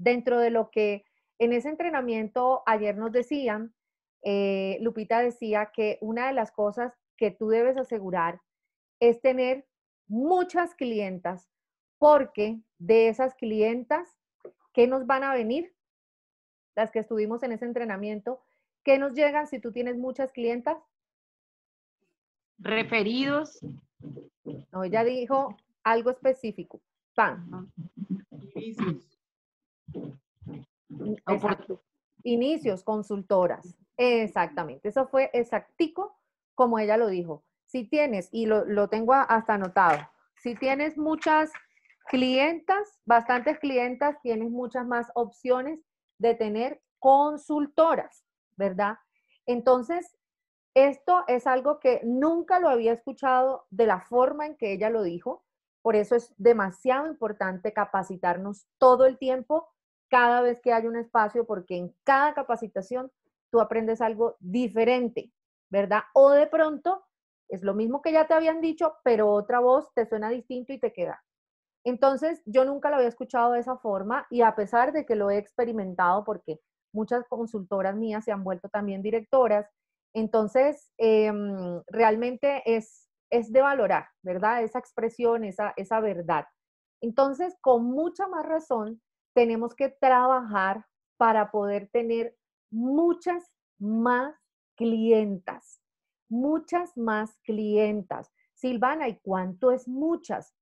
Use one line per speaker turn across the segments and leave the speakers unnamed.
dentro de lo que en ese entrenamiento ayer nos decían, eh, Lupita decía que una de las cosas que tú debes asegurar es tener muchas clientas, porque de esas clientas, que nos van a venir? Las que estuvimos en ese entrenamiento, que nos llegan si tú tienes muchas clientas? Referidos. No, ella dijo algo específico. Pan. Inicios, consultoras. Exactamente. Eso fue exactico como ella lo dijo. Si tienes, y lo, lo tengo hasta anotado, si tienes muchas clientas, bastantes clientas, tienes muchas más opciones de tener consultoras, ¿verdad? Entonces, esto es algo que nunca lo había escuchado de la forma en que ella lo dijo. Por eso es demasiado importante capacitarnos todo el tiempo cada vez que hay un espacio, porque en cada capacitación tú aprendes algo diferente, ¿verdad? O de pronto es lo mismo que ya te habían dicho, pero otra voz te suena distinto y te queda. Entonces, yo nunca lo había escuchado de esa forma y a pesar de que lo he experimentado, porque muchas consultoras mías se han vuelto también directoras, entonces em, realmente es, es de valorar, ¿verdad? Esa expresión, esa, esa verdad. Entonces, con mucha más razón, tenemos que trabajar para poder tener muchas más clientas, muchas más clientas. Silvana, ¿y cuánto es muchas?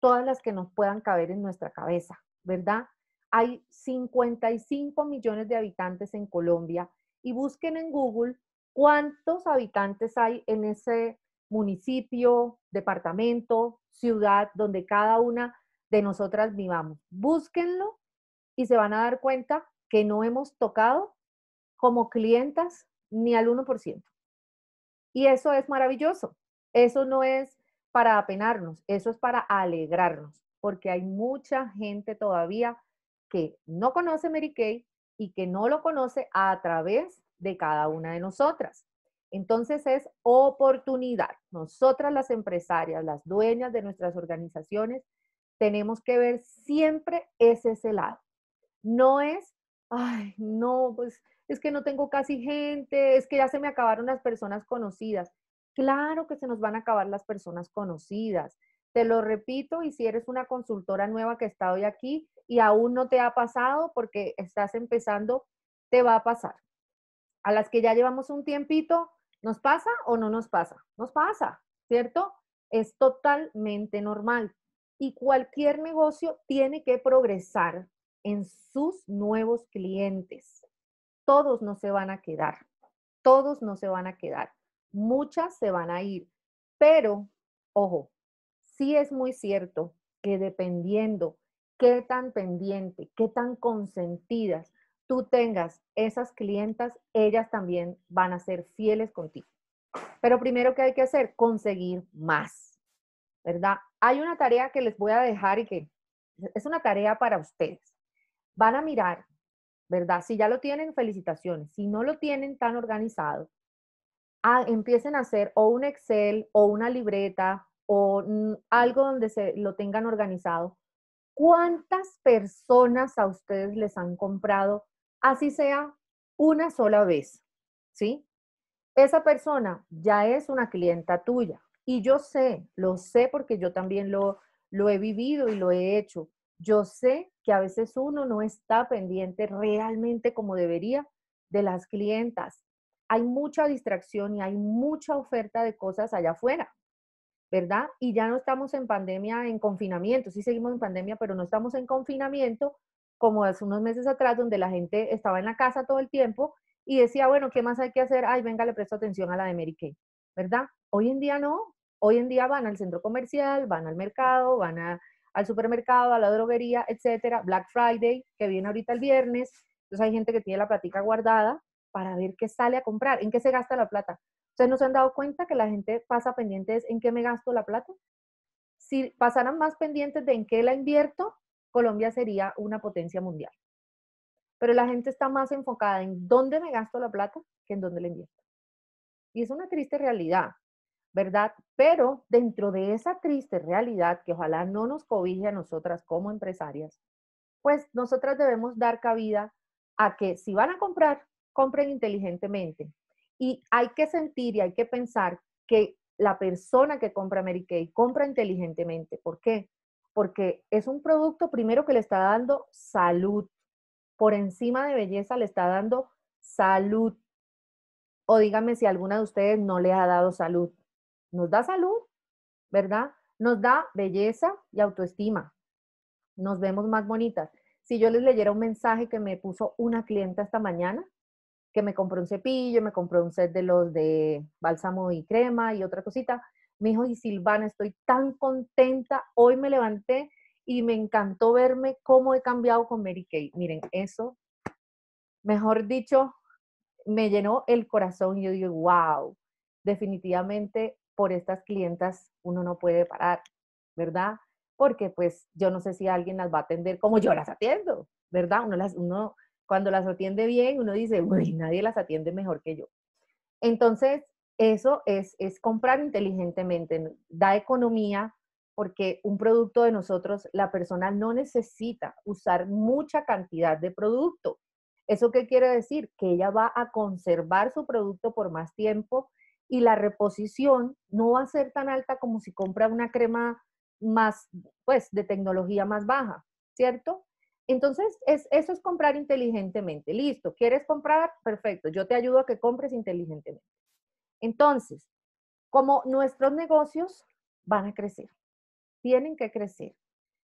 Todas las que nos puedan caber en nuestra cabeza, ¿verdad? Hay 55 millones de habitantes en Colombia y busquen en Google cuántos habitantes hay en ese municipio, departamento, ciudad, donde cada una de nosotras vivamos. Búsquenlo y se van a dar cuenta que no hemos tocado como clientas ni al 1%. Y eso es maravilloso. Eso no es para apenarnos, eso es para alegrarnos, porque hay mucha gente todavía que no conoce Mary Kay y que no lo conoce a través de cada una de nosotras. Entonces es oportunidad. Nosotras las empresarias, las dueñas de nuestras organizaciones, tenemos que ver siempre ese, ese lado. No es, ay, no, pues es que no tengo casi gente, es que ya se me acabaron las personas conocidas. Claro que se nos van a acabar las personas conocidas. Te lo repito, y si eres una consultora nueva que está hoy aquí y aún no te ha pasado porque estás empezando, te va a pasar. A las que ya llevamos un tiempito, ¿nos pasa o no nos pasa? Nos pasa, ¿cierto? Es totalmente normal. Y cualquier negocio tiene que progresar en sus nuevos clientes. Todos no se van a quedar, todos no se van a quedar, muchas se van a ir, pero, ojo, sí es muy cierto que dependiendo qué tan pendiente, qué tan consentidas tú tengas esas clientas, ellas también van a ser fieles contigo. Pero primero que hay que hacer, conseguir más, ¿verdad? Hay una tarea que les voy a dejar y que es una tarea para ustedes van a mirar, ¿verdad? Si ya lo tienen, felicitaciones. Si no lo tienen tan organizado, ah, empiecen a hacer o un Excel o una libreta o algo donde se lo tengan organizado. ¿Cuántas personas a ustedes les han comprado, así sea una sola vez? ¿Sí? Esa persona ya es una clienta tuya. Y yo sé, lo sé porque yo también lo, lo he vivido y lo he hecho. Yo sé que a veces uno no está pendiente realmente como debería de las clientas. Hay mucha distracción y hay mucha oferta de cosas allá afuera, ¿verdad? Y ya no estamos en pandemia, en confinamiento, sí seguimos en pandemia, pero no estamos en confinamiento como hace unos meses atrás, donde la gente estaba en la casa todo el tiempo y decía, bueno, ¿qué más hay que hacer? Ay, venga, le presto atención a la de Mary Kay, ¿verdad? Hoy en día no. Hoy en día van al centro comercial, van al mercado, van a al supermercado, a la droguería, etcétera. Black Friday, que viene ahorita el viernes. Entonces hay gente que tiene la platica guardada para ver qué sale a comprar, en qué se gasta la plata. ¿Ustedes no se han dado cuenta que la gente pasa pendientes en qué me gasto la plata? Si pasaran más pendientes de en qué la invierto, Colombia sería una potencia mundial. Pero la gente está más enfocada en dónde me gasto la plata que en dónde la invierto. Y es una triste realidad. ¿verdad? Pero dentro de esa triste realidad que ojalá no nos cobije a nosotras como empresarias, pues nosotras debemos dar cabida a que si van a comprar, compren inteligentemente. Y hay que sentir y hay que pensar que la persona que compra Mary Kay compra inteligentemente. ¿Por qué? Porque es un producto primero que le está dando salud. Por encima de belleza le está dando salud. O díganme si alguna de ustedes no le ha dado salud. Nos da salud, ¿verdad? Nos da belleza y autoestima. Nos vemos más bonitas. Si yo les leyera un mensaje que me puso una clienta esta mañana, que me compró un cepillo, me compró un set de los de bálsamo y crema y otra cosita, me dijo, y Silvana, estoy tan contenta, hoy me levanté y me encantó verme cómo he cambiado con Mary Kay. Miren, eso, mejor dicho, me llenó el corazón y yo digo, wow, definitivamente por estas clientas uno no puede parar, ¿verdad? Porque pues yo no sé si alguien las va a atender como yo las atiendo, ¿verdad? Uno, las, uno cuando las atiende bien, uno dice, uy, nadie las atiende mejor que yo. Entonces, eso es, es comprar inteligentemente, da economía, porque un producto de nosotros, la persona no necesita usar mucha cantidad de producto. ¿Eso qué quiere decir? Que ella va a conservar su producto por más tiempo, y la reposición no va a ser tan alta como si compra una crema más, pues, de tecnología más baja, ¿cierto? Entonces, eso es comprar inteligentemente. Listo, ¿quieres comprar? Perfecto, yo te ayudo a que compres inteligentemente. Entonces, como nuestros negocios van a crecer, tienen que crecer,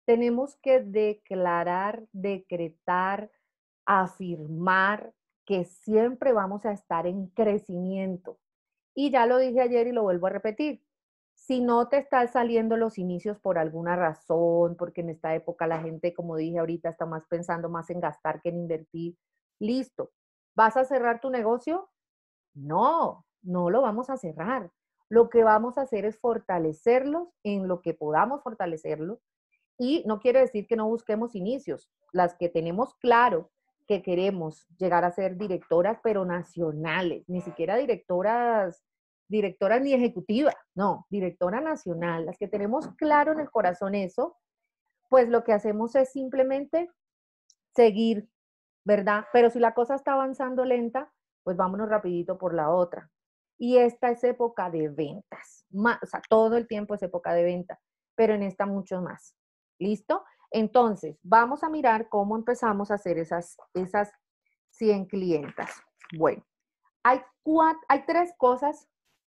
tenemos que declarar, decretar, afirmar que siempre vamos a estar en crecimiento. Y ya lo dije ayer y lo vuelvo a repetir. Si no te están saliendo los inicios por alguna razón, porque en esta época la gente, como dije ahorita, está más pensando más en gastar que en invertir, listo. ¿Vas a cerrar tu negocio? No, no lo vamos a cerrar. Lo que vamos a hacer es fortalecerlos en lo que podamos fortalecerlos. Y no quiere decir que no busquemos inicios. Las que tenemos claro que queremos llegar a ser directoras, pero nacionales, ni siquiera directoras, directoras ni ejecutiva no, directora nacional, las que tenemos claro en el corazón eso, pues lo que hacemos es simplemente seguir, ¿verdad? Pero si la cosa está avanzando lenta, pues vámonos rapidito por la otra. Y esta es época de ventas, o sea, todo el tiempo es época de venta, pero en esta mucho más. ¿Listo? Entonces, vamos a mirar cómo empezamos a hacer esas, esas 100 clientas. Bueno, hay, hay tres cosas,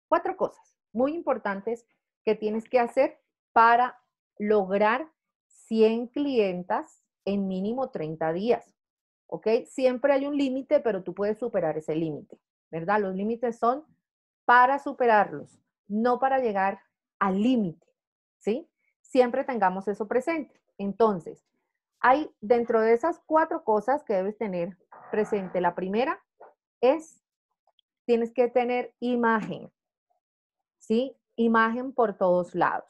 cuatro cosas muy importantes que tienes que hacer para lograr 100 clientas en mínimo 30 días. ¿Ok? Siempre hay un límite, pero tú puedes superar ese límite, ¿verdad? Los límites son para superarlos, no para llegar al límite, ¿sí? Siempre tengamos eso presente. Entonces, hay dentro de esas cuatro cosas que debes tener presente. La primera es, tienes que tener imagen, ¿sí? Imagen por todos lados.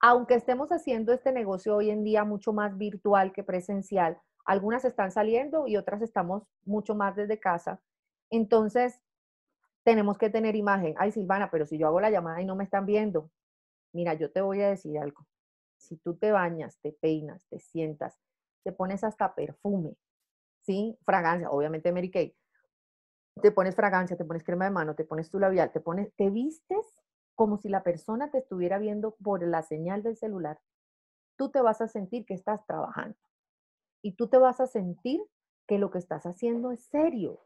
Aunque estemos haciendo este negocio hoy en día mucho más virtual que presencial, algunas están saliendo y otras estamos mucho más desde casa. Entonces, tenemos que tener imagen. Ay, Silvana, pero si yo hago la llamada y no me están viendo, mira, yo te voy a decir algo si tú te bañas, te peinas, te sientas, te pones hasta perfume, ¿sí? Fragancia, obviamente Mary Kay. Te pones fragancia, te pones crema de mano, te pones tu labial, te pones, te vistes como si la persona te estuviera viendo por la señal del celular. Tú te vas a sentir que estás trabajando y tú te vas a sentir que lo que estás haciendo es serio,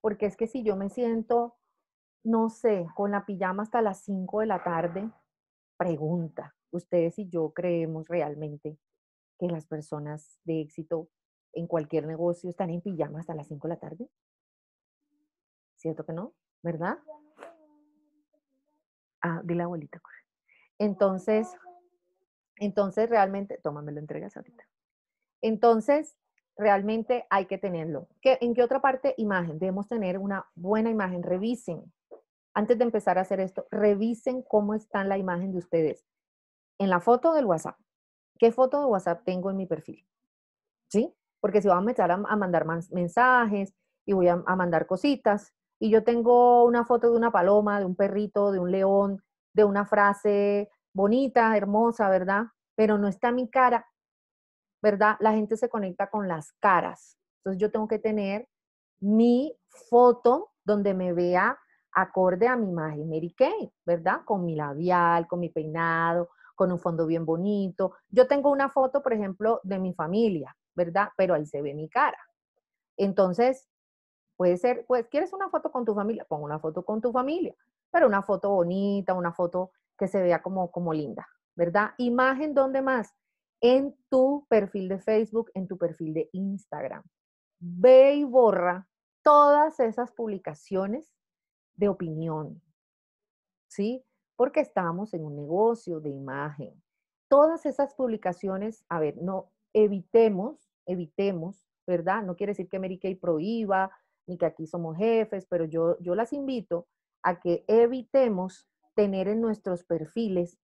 porque es que si yo me siento, no sé, con la pijama hasta las 5 de la tarde, pregunta. Ustedes y yo creemos realmente que las personas de éxito en cualquier negocio están en pijama hasta las 5 de la tarde. ¿Cierto que no? ¿Verdad? Ah, de la abuelita. Entonces, entonces realmente, tómame lo entregas ahorita. Entonces, realmente hay que tenerlo. ¿En qué otra parte? Imagen. Debemos tener una buena imagen. Revisen antes de empezar a hacer esto, revisen cómo está la imagen de ustedes en la foto del WhatsApp. ¿Qué foto de WhatsApp tengo en mi perfil? ¿Sí? Porque si van a empezar a, mandar mensajes y voy a mandar cositas, y yo tengo una foto de una paloma, de un perrito, de un león, de una frase bonita, hermosa, ¿verdad? Pero no está mi cara, ¿verdad? La gente se conecta con las caras. Entonces yo tengo que tener mi foto donde me vea acorde a mi imagen Mary Kay, ¿verdad? Con mi labial, con mi peinado, con un fondo bien bonito. Yo tengo una foto, por ejemplo, de mi familia, ¿verdad? Pero ahí se ve mi cara. Entonces, puede ser, pues, ¿quieres una foto con tu familia? Pon una foto con tu familia, pero una foto bonita, una foto que se vea como, como linda, ¿verdad? Imagen, ¿dónde más? En tu perfil de Facebook, en tu perfil de Instagram. Ve y borra todas esas publicaciones de opinión, ¿sí? Porque estamos en un negocio de imagen. Todas esas publicaciones, a ver, no evitemos, evitemos, ¿verdad? No quiere decir que Mary Kay prohíba, ni que aquí somos jefes, pero yo, yo las invito a que evitemos tener en nuestros perfiles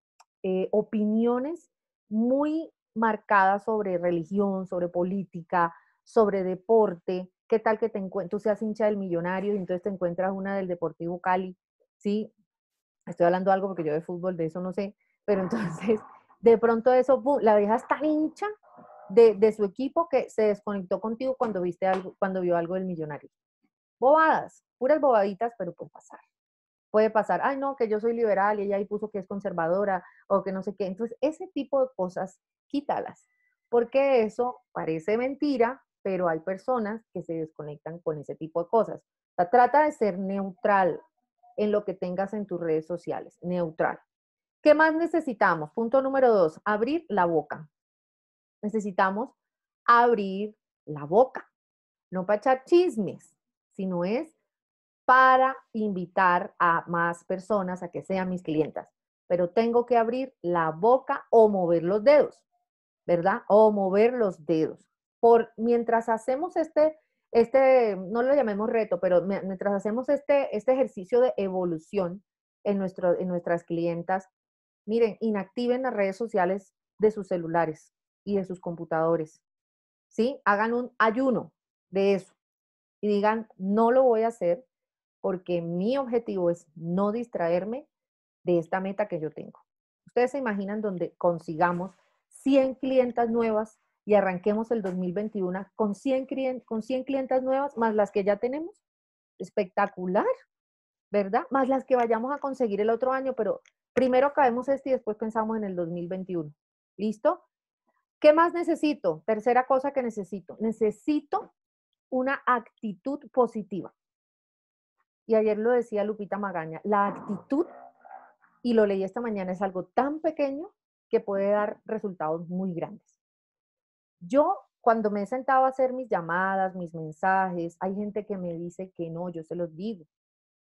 eh, opiniones muy marcadas sobre religión, sobre política, sobre deporte, ¿Qué tal que te tú seas hincha del millonario y entonces te encuentras una del Deportivo Cali? Sí, estoy hablando algo porque yo de fútbol de eso no sé, pero entonces de pronto eso, la vieja está hincha de, su equipo que se desconectó contigo cuando viste algo, cuando vio algo del millonario. Bobadas, puras bobaditas, pero puede pasar. Puede pasar, ay no, que yo soy liberal y ella ahí puso que es conservadora o que no sé qué. Entonces, ese tipo de cosas, quítalas, porque eso parece mentira, pero hay personas que se desconectan con ese tipo de cosas. O trata de ser neutral en lo que tengas en tus redes sociales, neutral. ¿Qué más necesitamos? Punto número dos, abrir la boca. Necesitamos abrir la boca, no para echar chismes, sino es para invitar a más personas a que sean mis clientas. Pero tengo que abrir la boca o mover los dedos, ¿verdad? O mover los dedos por mientras hacemos este, este no lo llamemos reto, pero mientras hacemos este, este ejercicio de evolución en, nuestro, en nuestras clientas, miren, inactiven las redes sociales de sus celulares y de sus computadores. ¿Sí? Hagan un ayuno de eso y digan, no lo voy a hacer porque mi objetivo es no distraerme de esta meta que yo tengo. Ustedes se imaginan donde consigamos 100 clientas nuevas y arranquemos el 2021 con 100, con clientas nuevas, más las que ya tenemos. Espectacular, ¿verdad? Más las que vayamos a conseguir el otro año, pero primero acabemos este y después pensamos en el 2021. ¿Listo? ¿Qué más necesito? Tercera cosa que necesito. Necesito una actitud positiva. Y ayer lo decía Lupita Magaña, la actitud, y lo leí esta mañana, es algo tan pequeño que puede dar resultados muy grandes. Yo cuando me he sentado a hacer mis llamadas, mis mensajes, hay gente que me dice que no, yo se los digo.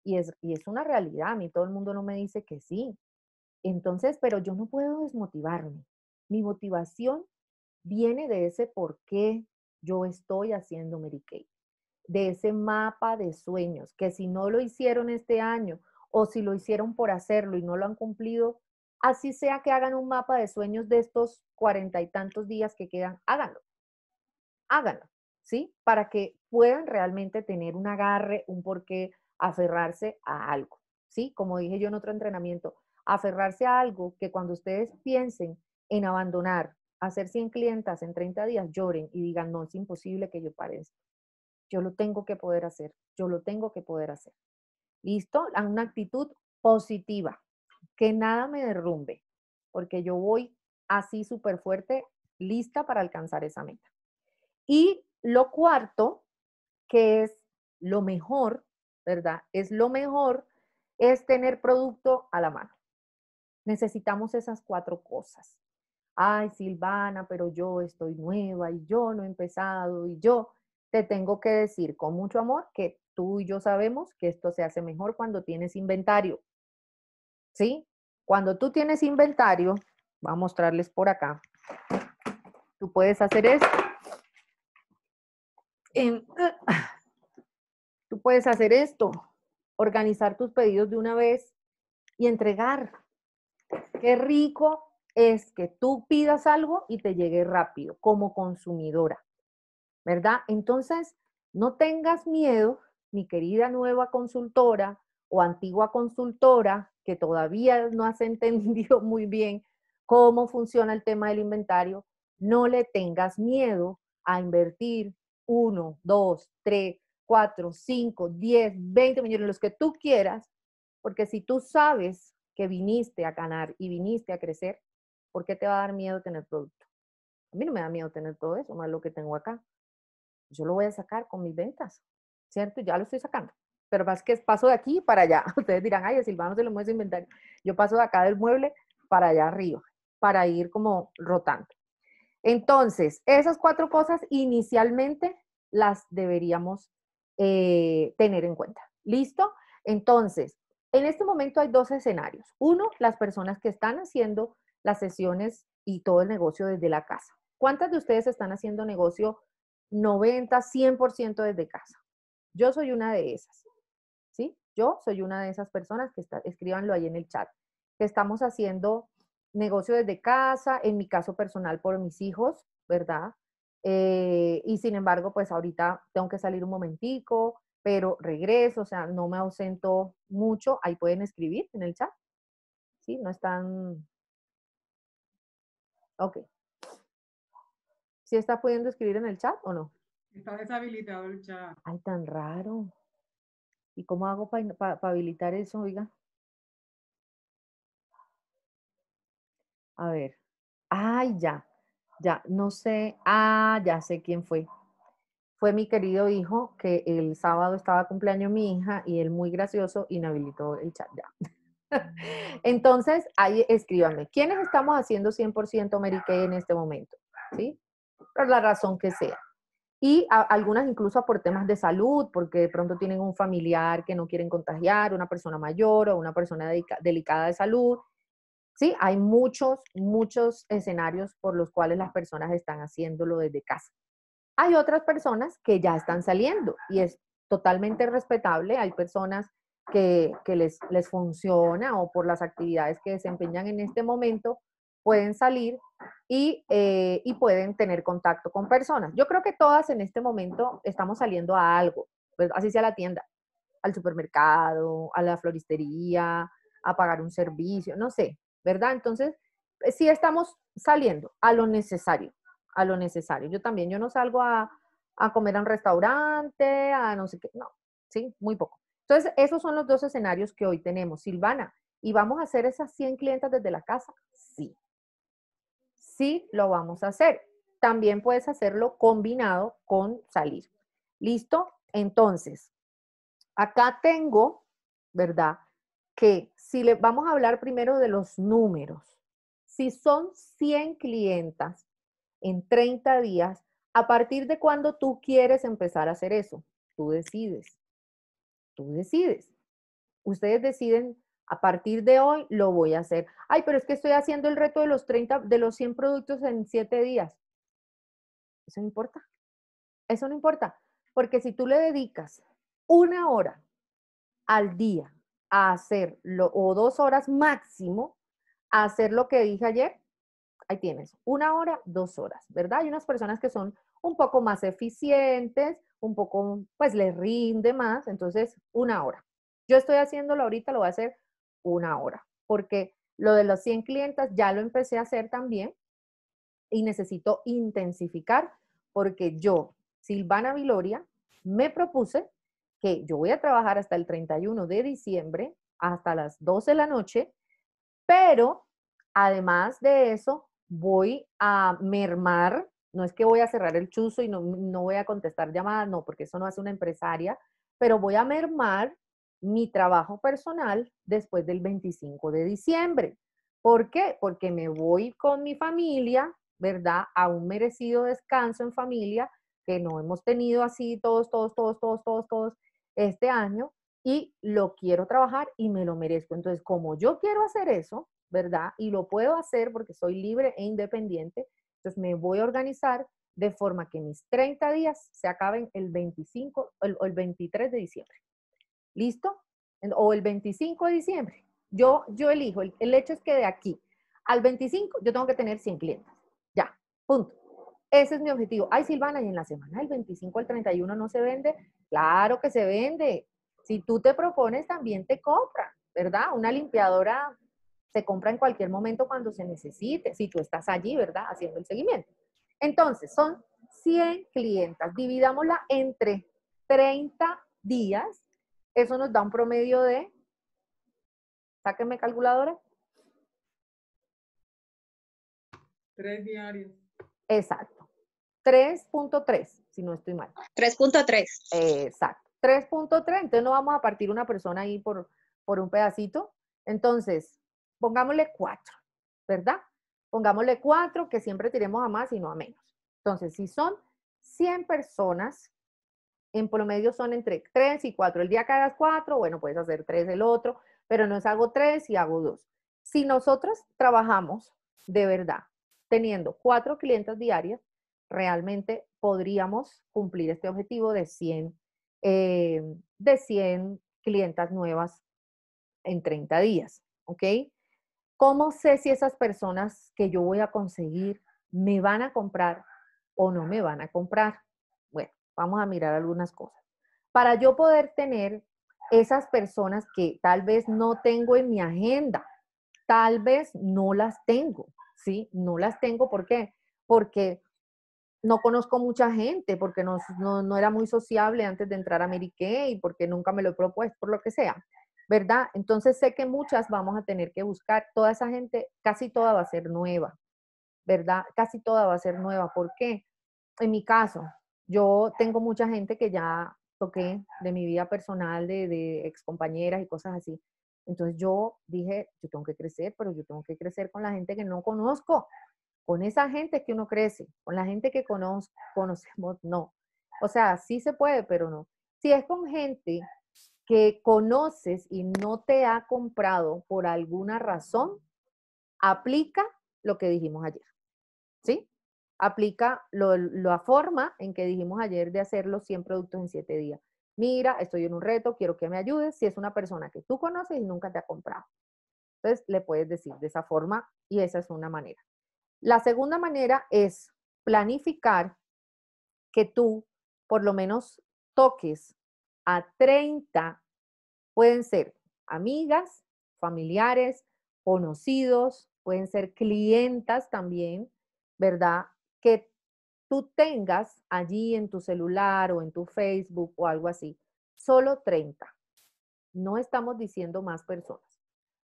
Y es, y es una realidad, a mí todo el mundo no me dice que sí. Entonces, pero yo no puedo desmotivarme. Mi motivación viene de ese por qué yo estoy haciendo Medicaid, de ese mapa de sueños, que si no lo hicieron este año o si lo hicieron por hacerlo y no lo han cumplido, Así sea que hagan un mapa de sueños de estos cuarenta y tantos días que quedan, háganlo. Háganlo, ¿sí? Para que puedan realmente tener un agarre, un porqué, aferrarse a algo, ¿sí? Como dije yo en otro entrenamiento, aferrarse a algo que cuando ustedes piensen en abandonar, hacer 100 clientas en 30 días, lloren y digan, no, es imposible que yo parezca. Yo lo tengo que poder hacer, yo lo tengo que poder hacer. ¿Listo? Una actitud positiva, que nada me derrumbe, porque yo voy así súper fuerte, lista para alcanzar esa meta. Y lo cuarto, que es lo mejor, ¿verdad? Es lo mejor, es tener producto a la mano. Necesitamos esas cuatro cosas. Ay, Silvana, pero yo estoy nueva y yo no he empezado y yo te tengo que decir con mucho amor que tú y yo sabemos que esto se hace mejor cuando tienes inventario. ¿sí? Cuando tú tienes inventario, voy a mostrarles por acá, tú puedes hacer esto. Em, tú puedes hacer esto, organizar tus pedidos de una vez y entregar. Qué rico es que tú pidas algo y te llegue rápido como consumidora, ¿verdad? Entonces, no tengas miedo, mi querida nueva consultora o antigua consultora, que todavía no has entendido muy bien cómo funciona el tema del inventario, no le tengas miedo a invertir 1, 2, 3, 4, 5, 10, 20 millones, los que tú quieras, porque si tú sabes que viniste a ganar y viniste a crecer, ¿por qué te va a dar miedo tener producto? A mí no me da miedo tener todo eso, más lo que tengo acá. Yo lo voy a sacar con mis ventas, ¿cierto? Ya lo estoy sacando pero más que paso de aquí para allá. Ustedes dirán, ay, Silvano se lo mueve su inventario. Yo paso de acá del mueble para allá arriba, para ir como rotando. Entonces, esas cuatro cosas inicialmente las deberíamos eh, tener en cuenta. ¿Listo? Entonces, en este momento hay dos escenarios. Uno, las personas que están haciendo las sesiones y todo el negocio desde la casa. ¿Cuántas de ustedes están haciendo negocio 90, 100% desde casa? Yo soy una de esas. Yo soy una de esas personas que está, escríbanlo ahí en el chat, que estamos haciendo negocio desde casa, en mi caso personal por mis hijos, ¿verdad? Eh, y sin embargo, pues ahorita tengo que salir un momentico, pero regreso, o sea, no me ausento mucho. Ahí pueden escribir en el chat. Sí, no están. Ok. ¿Sí está pudiendo escribir en el chat o no? Está deshabilitado el chat. Ay, tan raro. ¿Y cómo hago para habilitar eso, oiga? A ver. Ay, ya. Ya, no sé. Ah, ya sé quién fue. Fue mi querido hijo que el sábado estaba cumpleaños mi hija y él muy gracioso inhabilitó el chat. Ya. Entonces, ahí escríbanme. ¿Quiénes estamos haciendo 100% Mary Kay en este momento? ¿Sí? Por la razón que sea y algunas incluso por temas de salud, porque de pronto tienen un familiar que no quieren contagiar, una persona mayor o una persona delicada de salud. Sí, hay muchos, muchos escenarios por los cuales las personas están haciéndolo desde casa. Hay otras personas que ya están saliendo y es totalmente respetable. Hay personas que, que les, les funciona o por las actividades que desempeñan en este momento, pueden salir eh, y, pueden tener contacto con personas. Yo creo que todas en este momento estamos saliendo a algo, pues así sea la tienda, al supermercado, a la floristería, a pagar un servicio, no sé, ¿verdad? Entonces, eh, sí estamos saliendo a lo necesario, a lo necesario. Yo también, yo no salgo a, a comer a un restaurante, a no sé qué, no, sí, muy poco. Entonces, esos son los dos escenarios que hoy tenemos, Silvana. ¿Y vamos a hacer esas 100 clientas desde la casa? Sí sí lo vamos a hacer. También puedes hacerlo combinado con salir. ¿Listo? Entonces, acá tengo, ¿verdad? Que si le vamos a hablar primero de los números. Si son 100 clientas en 30 días, ¿a partir de cuándo tú quieres empezar a hacer eso? Tú decides. Tú decides. Ustedes deciden a partir de hoy lo voy a hacer. Ay, pero es que estoy haciendo el reto de los 30, de los 100 productos en 7 días. Eso no importa. Eso no importa. Porque si tú le dedicas una hora al día a hacerlo, o dos horas máximo, a hacer lo que dije ayer, ahí tienes, una hora, dos horas, ¿verdad? Hay unas personas que son un poco más eficientes, un poco, pues les rinde más, entonces una hora. Yo estoy haciéndolo ahorita, lo voy a hacer una hora, porque lo de los 100 clientes ya lo empecé a hacer también y necesito intensificar porque yo, Silvana Viloria, me propuse que yo voy a trabajar hasta el 31 de diciembre, hasta las 12 de la noche, pero además de eso voy a mermar, no es que voy a cerrar el chuzo y no, no voy a contestar llamadas, no, porque eso no hace una empresaria, pero voy a mermar mi trabajo personal después del 25 de diciembre. ¿Por qué? Porque me voy con mi familia, ¿verdad? A un merecido descanso en familia que no hemos tenido así todos, todos, todos, todos, todos, todos este año y lo quiero trabajar y me lo merezco. Entonces, como yo quiero hacer eso, ¿verdad? Y lo puedo hacer porque soy libre e independiente, entonces me voy a organizar de forma que mis 30 días se acaben el 25 o el, el 23 de diciembre. ¿Listo? O el 25 de diciembre. Yo, yo elijo. El, hecho es que de aquí al 25 yo tengo que tener 100 clientes. Ya, punto. Ese es mi objetivo. Ay, Silvana, y en la semana del 25 al 31 no se vende. Claro que se vende. Si tú te propones, también te compra, ¿verdad? Una limpiadora se compra en cualquier momento cuando se necesite, si tú estás allí, ¿verdad? Haciendo el seguimiento. Entonces, son 100 clientas. Dividámosla entre 30 días eso nos da un promedio de, sáquenme calculadora. Tres diarios. Exacto. 3.3, si no estoy mal. 3.3. Exacto. 3.3, entonces no vamos a partir una persona ahí por, por un pedacito. Entonces, pongámosle 4, ¿verdad? Pongámosle 4, que siempre tiremos a más y no a menos. Entonces, si son 100 personas, en promedio son entre 3 y 4. El día que hagas 4, bueno, puedes hacer 3 el otro, pero no es hago 3 y hago 2. Si nosotros trabajamos de verdad teniendo 4 clientes diarias, realmente podríamos cumplir este objetivo de 100, eh, de 100 clientas nuevas en 30 días, ¿ok? ¿Cómo sé si esas personas que yo voy a conseguir me van a comprar o no me van a comprar? Vamos a mirar algunas cosas. Para yo poder tener esas personas que tal vez no tengo en mi agenda, tal vez no las tengo, ¿sí? No las tengo, ¿por qué? Porque no conozco mucha gente, porque no, no, era muy sociable antes de entrar a Mary y porque nunca me lo he propuesto, por lo que sea, ¿verdad? Entonces sé que muchas vamos a tener que buscar, toda esa gente, casi toda va a ser nueva, ¿verdad? Casi toda va a ser nueva, ¿por qué? En mi caso, yo tengo mucha gente que ya toqué de mi vida personal, de, de ex compañeras y cosas así. Entonces yo dije, yo tengo que crecer, pero yo tengo que crecer con la gente que no conozco, con esa gente que uno crece, con la gente que conocemos, no. O sea, sí se puede, pero no. Si es con gente que conoces y no te ha comprado por alguna razón, aplica lo que dijimos ayer. ¿Sí? aplica lo, la forma en que dijimos ayer de hacer los 100 productos en 7 días. Mira, estoy en un reto, quiero que me ayudes. Si es una persona que tú conoces y nunca te ha comprado. Entonces, le puedes decir de esa forma y esa es una manera. La segunda manera es planificar que tú por lo menos toques a 30, pueden ser amigas, familiares, conocidos, pueden ser clientas también, ¿verdad? que tú tengas allí en tu celular o en tu Facebook o algo así. Solo 30. No estamos diciendo más personas.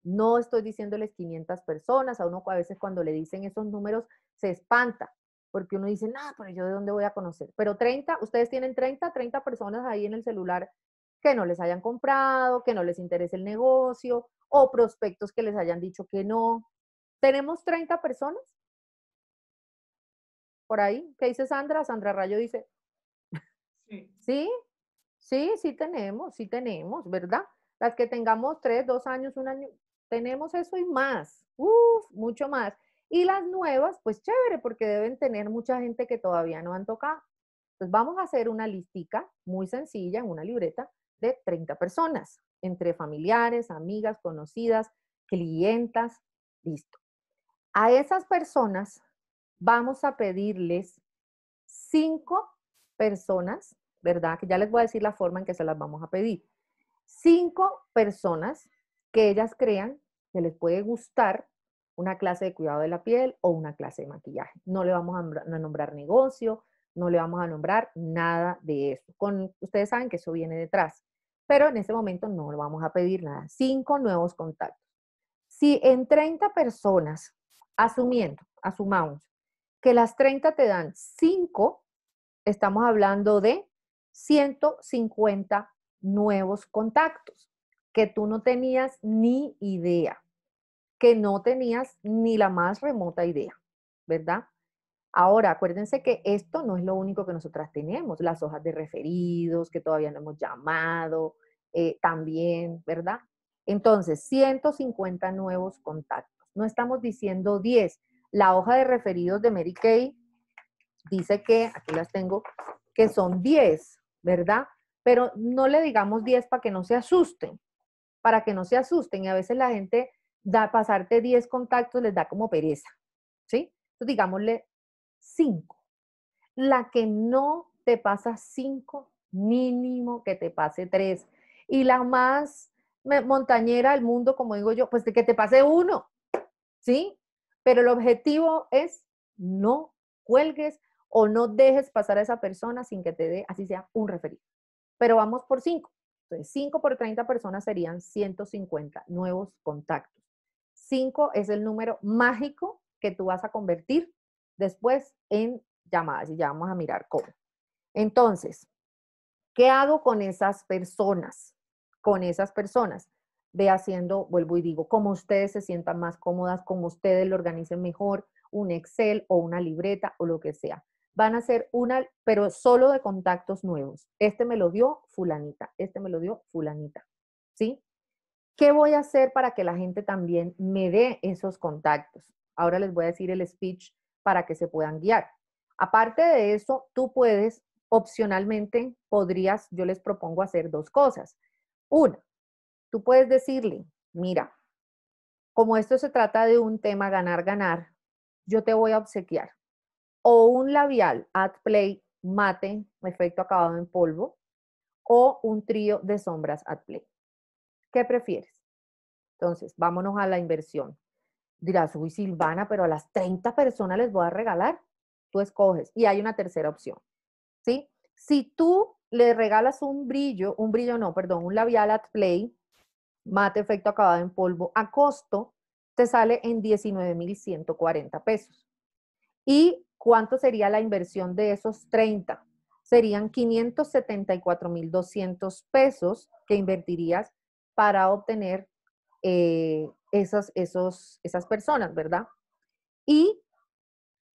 No estoy diciéndoles 500 personas. A uno a veces cuando le dicen esos números se espanta porque uno dice, nada, pero yo de dónde voy a conocer. Pero 30, ustedes tienen 30, 30 personas ahí en el celular que no les hayan comprado, que no les interese el negocio o prospectos que les hayan dicho que no. ¿Tenemos 30 personas? por ahí. ¿Qué dice Sandra? Sandra Rayo dice, sí, sí, sí, sí tenemos, sí tenemos, ¿verdad? Las que tengamos tres, dos años, un año, tenemos eso y más, uff, mucho más. Y las nuevas, pues chévere, porque deben tener mucha gente que todavía no han tocado. Entonces vamos a hacer una listica muy sencilla en una libreta de 30 personas, entre familiares, amigas, conocidas, clientas, listo. A esas personas vamos a pedirles cinco personas, ¿verdad? Que ya les voy a decir la forma en que se las vamos a pedir. Cinco personas que ellas crean que les puede gustar una clase de cuidado de la piel o una clase de maquillaje. No le vamos a nombrar negocio, no le vamos a nombrar nada de eso. Con, ustedes saben que eso viene detrás, pero en ese momento no le vamos a pedir nada. Cinco nuevos contactos. Si en 30 personas, asumiendo, asumamos que las 30 te dan 5, estamos hablando de 150 nuevos contactos que tú no tenías ni idea, que no tenías ni la más remota idea, ¿verdad? Ahora, acuérdense que esto no es lo único que nosotras tenemos, las hojas de referidos que todavía no hemos llamado, eh, también, ¿verdad? Entonces, 150 nuevos contactos. No estamos diciendo 10, la hoja de referidos de Mary Kay dice que, aquí las tengo, que son 10, ¿verdad? Pero no le digamos 10 para que no se asusten, para que no se asusten. Y a veces la gente da pasarte 10 contactos les da como pereza, ¿sí? Entonces digámosle 5. La que no te pasa 5, mínimo que te pase 3. Y la más montañera del mundo, como digo yo, pues de que te pase uno, ¿sí? Pero el objetivo es no cuelgues o no dejes pasar a esa persona sin que te dé, así sea, un referido. Pero vamos por 5. Entonces, 5 por 30 personas serían 150 nuevos contactos. 5 es el número mágico que tú vas a convertir después en llamadas y ya vamos a mirar cómo. Entonces, ¿qué hago con esas personas? Con esas personas ve haciendo, vuelvo y digo, como ustedes se sientan más cómodas, como ustedes lo organicen mejor, un Excel o una libreta o lo que sea. Van a ser una, pero solo de contactos nuevos. Este me lo dio fulanita, este me lo dio fulanita, ¿sí? ¿Qué voy a hacer para que la gente también me dé esos contactos? Ahora les voy a decir el speech para que se puedan guiar. Aparte de eso, tú puedes, opcionalmente, podrías, yo les propongo hacer dos cosas. Una, Tú puedes decirle, mira, como esto se trata de un tema ganar, ganar, yo te voy a obsequiar o un labial at play mate, efecto acabado en polvo, o un trío de sombras at play. ¿Qué prefieres? Entonces, vámonos a la inversión. Dirás, uy, Silvana, pero a las 30 personas les voy a regalar. Tú escoges. Y hay una tercera opción. ¿Sí? Si tú le regalas un brillo, un brillo no, perdón, un labial at play, mate efecto acabado en polvo a costo, te sale en 19.140 pesos. ¿Y cuánto sería la inversión de esos 30? Serían 574.200 pesos que invertirías para obtener eh, esas, esas personas, ¿verdad? Y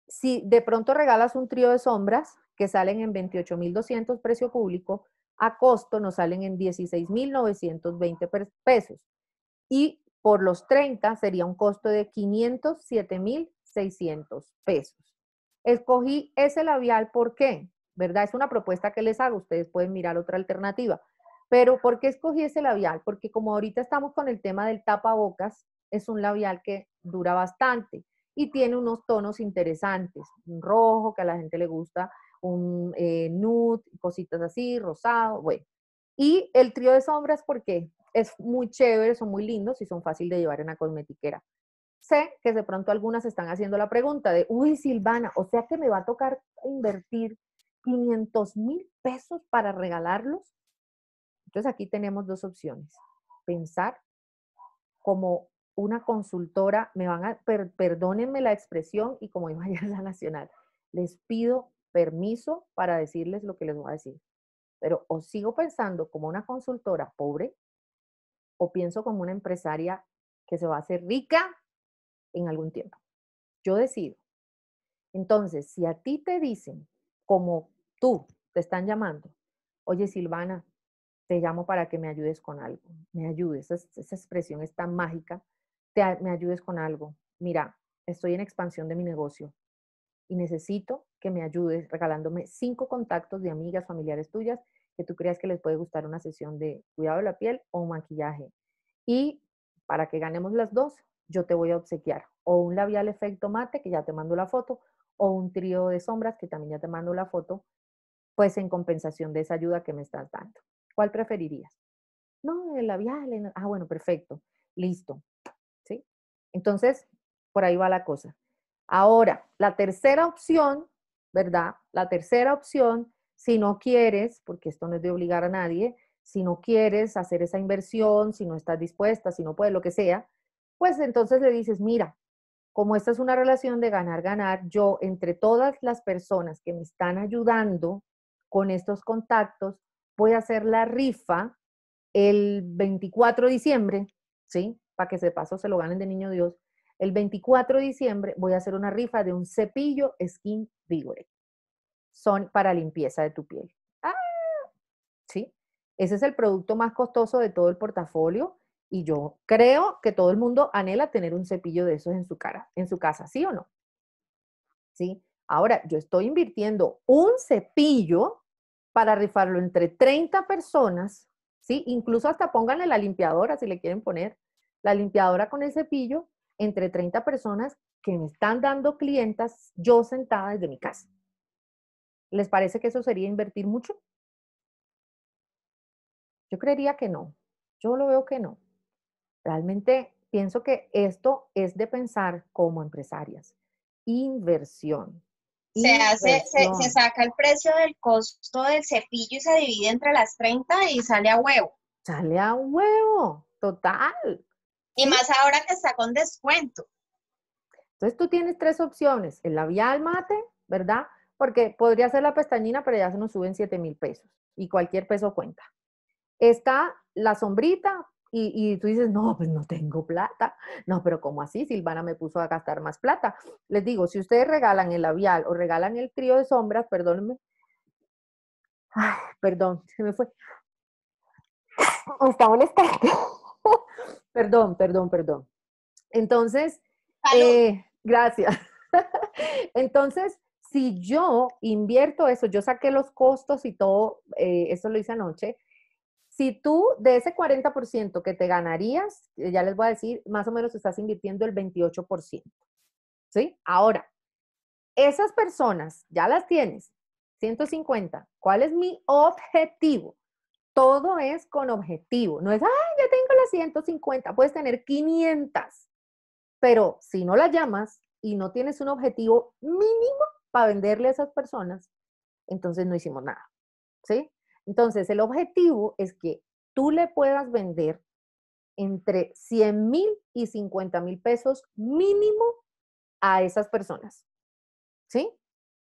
si de pronto regalas un trío de sombras que salen en 28.200 precio público, a costo nos salen en 16.920 pesos y por los 30 sería un costo de 507.600 pesos. Escogí ese labial, porque ¿Verdad? Es una propuesta que les hago, ustedes pueden mirar otra alternativa. Pero ¿por qué escogí ese labial? Porque como ahorita estamos con el tema del tapabocas, es un labial que dura bastante y tiene unos tonos interesantes, un rojo que a la gente le gusta, un eh, nude, cositas así, rosado, bueno. Y el trío de sombras, porque es muy chévere, son muy lindos y son fácil de llevar en la cosmetiquera. Sé que de pronto algunas están haciendo la pregunta de, uy, Silvana, o sea que me va a tocar invertir 500 mil pesos para regalarlos. Entonces aquí tenemos dos opciones. Pensar como una consultora, me van a, perdónenme la expresión y como imagen la nacional, les pido permiso para decirles lo que les voy a decir. Pero o sigo pensando como una consultora pobre o pienso como una empresaria que se va a hacer rica en algún tiempo. Yo decido. Entonces, si a ti te dicen, como tú te están llamando, oye Silvana, te llamo para que me ayudes con algo, me ayudes, esa, expresión es tan mágica, me ayudes con algo. Mira, estoy en expansión de mi negocio y necesito que me ayudes regalándome cinco contactos de amigas, familiares tuyas que tú creas que les puede gustar una sesión de cuidado de la piel o maquillaje. Y para que ganemos las dos, yo te voy a obsequiar o un labial efecto mate, que ya te mando la foto, o un trío de sombras, que también ya te mando la foto, pues en compensación de esa ayuda que me estás dando. ¿Cuál preferirías? No, el labial. Ah, bueno, perfecto. Listo. ¿Sí? Entonces, por ahí va la cosa. Ahora, la tercera opción ¿verdad? La tercera opción, si no quieres, porque esto no es de obligar a nadie, si no quieres hacer esa inversión, si no estás dispuesta, si no puedes, lo que sea, pues entonces le dices, mira, como esta es una relación de ganar-ganar, yo entre todas las personas que me están ayudando con estos contactos, voy a hacer la rifa el 24 de diciembre, ¿sí? Para que ese paso se lo ganen de niño Dios el 24 de diciembre voy a hacer una rifa de un cepillo Skin Vigore. Son para limpieza de tu piel. ¡Ah! ¿Sí? Ese es el producto más costoso de todo el portafolio y yo creo que todo el mundo anhela tener un cepillo de esos en su cara, en su casa, ¿sí o no? ¿Sí? Ahora, yo estoy invirtiendo un cepillo para rifarlo entre 30 personas, ¿sí? Incluso hasta pónganle la limpiadora si le quieren poner, la limpiadora con el cepillo entre 30 personas que me están dando clientas yo sentada desde mi casa. ¿Les parece que eso sería invertir mucho? Yo creería que no. Yo lo veo que no. Realmente pienso que esto es de pensar como empresarias. Inversión. Se, hace, se, saca el precio del costo del cepillo y se divide entre las 30 y sale a huevo. Sale a huevo, total. Y más ahora que está con descuento. Entonces tú tienes tres opciones, el labial mate, ¿verdad? Porque podría ser la pestañina, pero ya se nos suben 7 mil pesos y cualquier peso cuenta. Está la sombrita y, tú dices, no, pues no tengo plata. No, pero ¿cómo así? Silvana me puso a gastar más plata. Les digo, si ustedes regalan el labial o regalan el trío de sombras, perdónenme. Ay, perdón, se me fue. está molestando. Perdón, perdón, perdón. Entonces, eh, gracias. Entonces, si yo invierto eso, yo saqué los costos y todo, eh, eso lo hice anoche. Si tú de ese 40% que te ganarías, eh, ya les voy a decir, más o menos estás invirtiendo el 28%. ¿Sí? Ahora, esas personas ya las tienes, 150. ¿Cuál es mi objetivo? Todo es con objetivo. No es, ¡ay, ya tengo las 150, puedes tener 500. Pero si no las llamas y no tienes un objetivo mínimo para venderle a esas personas, entonces no hicimos nada. ¿Sí? Entonces, el objetivo es que tú le puedas vender entre 100 mil y 50 mil pesos mínimo a esas personas. ¿Sí?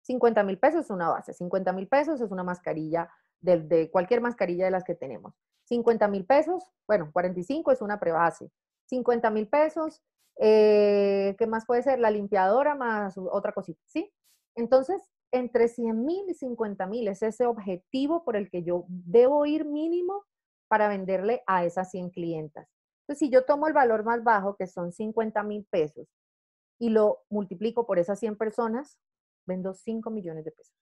50 mil pesos es una base, 50 mil pesos es una mascarilla de, cualquier mascarilla de las que tenemos. 50 mil pesos, bueno, 45 es una prebase. 50 mil pesos, eh, ¿qué más puede ser? La limpiadora más otra cosita, ¿sí? Entonces, entre 100 mil y 50 mil es ese objetivo por el que yo debo ir mínimo para venderle a esas 100 clientas. Entonces, si yo tomo el valor más bajo, que son 50 mil pesos, y lo multiplico por esas 100 personas, vendo 5 millones de pesos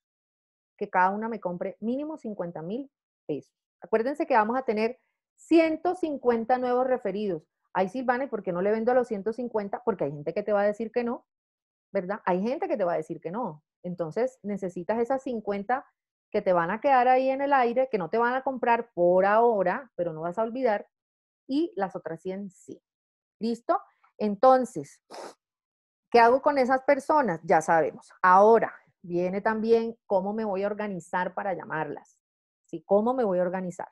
que cada una me compre mínimo 50 mil pesos. Acuérdense que vamos a tener 150 nuevos referidos. Ahí Silvane, ¿por qué no le vendo a los 150? Porque hay gente que te va a decir que no, ¿verdad? Hay gente que te va a decir que no. Entonces necesitas esas 50 que te van a quedar ahí en el aire, que no te van a comprar por ahora, pero no vas a olvidar, y las otras 100 sí. ¿Listo? Entonces, ¿qué hago con esas personas? Ya sabemos. Ahora, viene también cómo me voy a organizar para llamarlas, ¿sí? ¿Cómo me voy a organizar?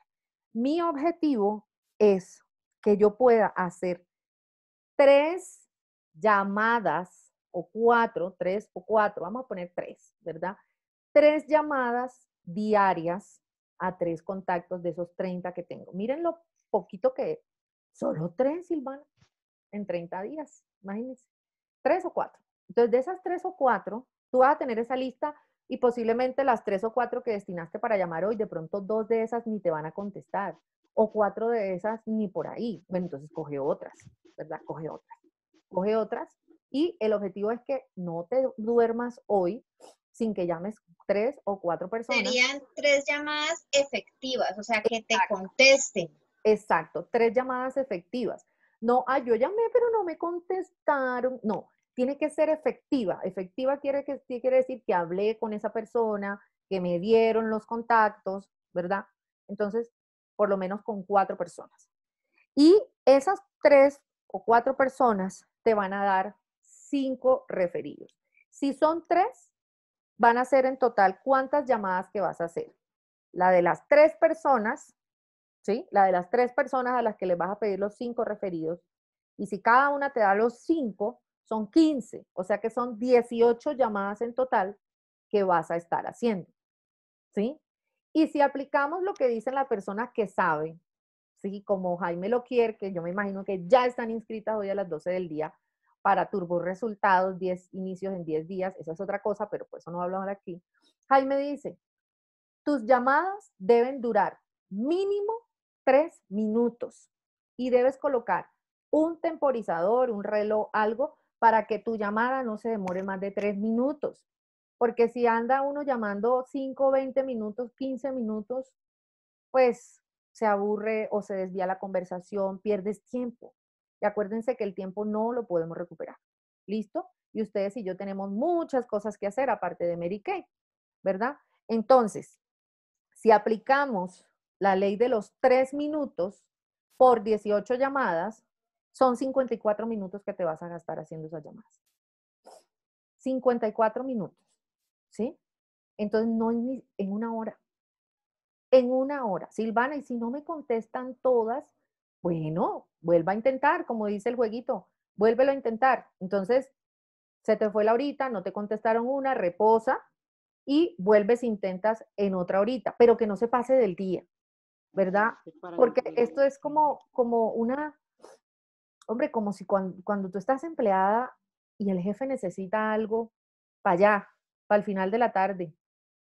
Mi objetivo es que yo pueda hacer tres llamadas o cuatro, tres o cuatro, vamos a poner tres, ¿verdad? Tres llamadas diarias a tres contactos de esos 30 que tengo. Miren lo poquito que Solo tres, Silvana, en 30 días, imagínense. Tres o cuatro. Entonces, de esas tres o cuatro, Tú vas a tener esa lista y posiblemente las tres o cuatro que destinaste para llamar hoy, de pronto dos de esas ni te van a contestar o cuatro de esas ni por ahí. Bueno, entonces coge otras, ¿verdad? Coge otras. Coge otras y el objetivo es que no te duermas hoy sin que llames tres o cuatro personas. Serían tres llamadas efectivas, o sea, que te contesten. Exacto, tres llamadas efectivas. No, ah, yo llamé, pero no me contestaron. No, tiene que ser efectiva. Efectiva quiere, que, quiere decir que hablé con esa persona, que me dieron los contactos, ¿verdad? Entonces, por lo menos con cuatro personas. Y esas tres o cuatro personas te van a dar cinco referidos. Si son tres, van a ser en total cuántas llamadas que vas a hacer. La de las tres personas, ¿sí? La de las tres personas a las que les vas a pedir los cinco referidos. Y si cada una te da los cinco, son 15, o sea que son 18 llamadas en total que vas a estar haciendo. ¿Sí? Y si aplicamos lo que dice la persona que sabe, ¿sí? como Jaime quiere, que yo me imagino que ya están inscritas hoy a las 12 del día para Turbo Resultados, 10 inicios en 10 días, esa es otra cosa, pero por pues eso no hablamos aquí. Jaime dice, tus llamadas deben durar mínimo 3 minutos y debes colocar un temporizador, un reloj, algo para que tu llamada no se demore más de tres minutos. Porque si anda uno llamando 5, 20 minutos, 15 minutos, pues se aburre o se desvía la conversación, pierdes tiempo. Y acuérdense que el tiempo no lo podemos recuperar. ¿Listo? Y ustedes y yo tenemos muchas cosas que hacer aparte de Mary Kay, ¿verdad? Entonces, si aplicamos la ley de los tres minutos por 18 llamadas, son 54 minutos que te vas a gastar haciendo esas llamadas. 54 minutos, ¿sí? Entonces, no en, en una hora. En una hora. Silvana, y si no me contestan todas, bueno, vuelva a intentar, como dice el jueguito, vuélvelo a intentar. Entonces, se te fue la horita, no te contestaron una, reposa y vuelves, intentas en otra horita, pero que no se pase del día, ¿verdad? Porque esto es como, como una, hombre, como si cuando, tú estás empleada y el jefe necesita algo para allá, para el final de la tarde,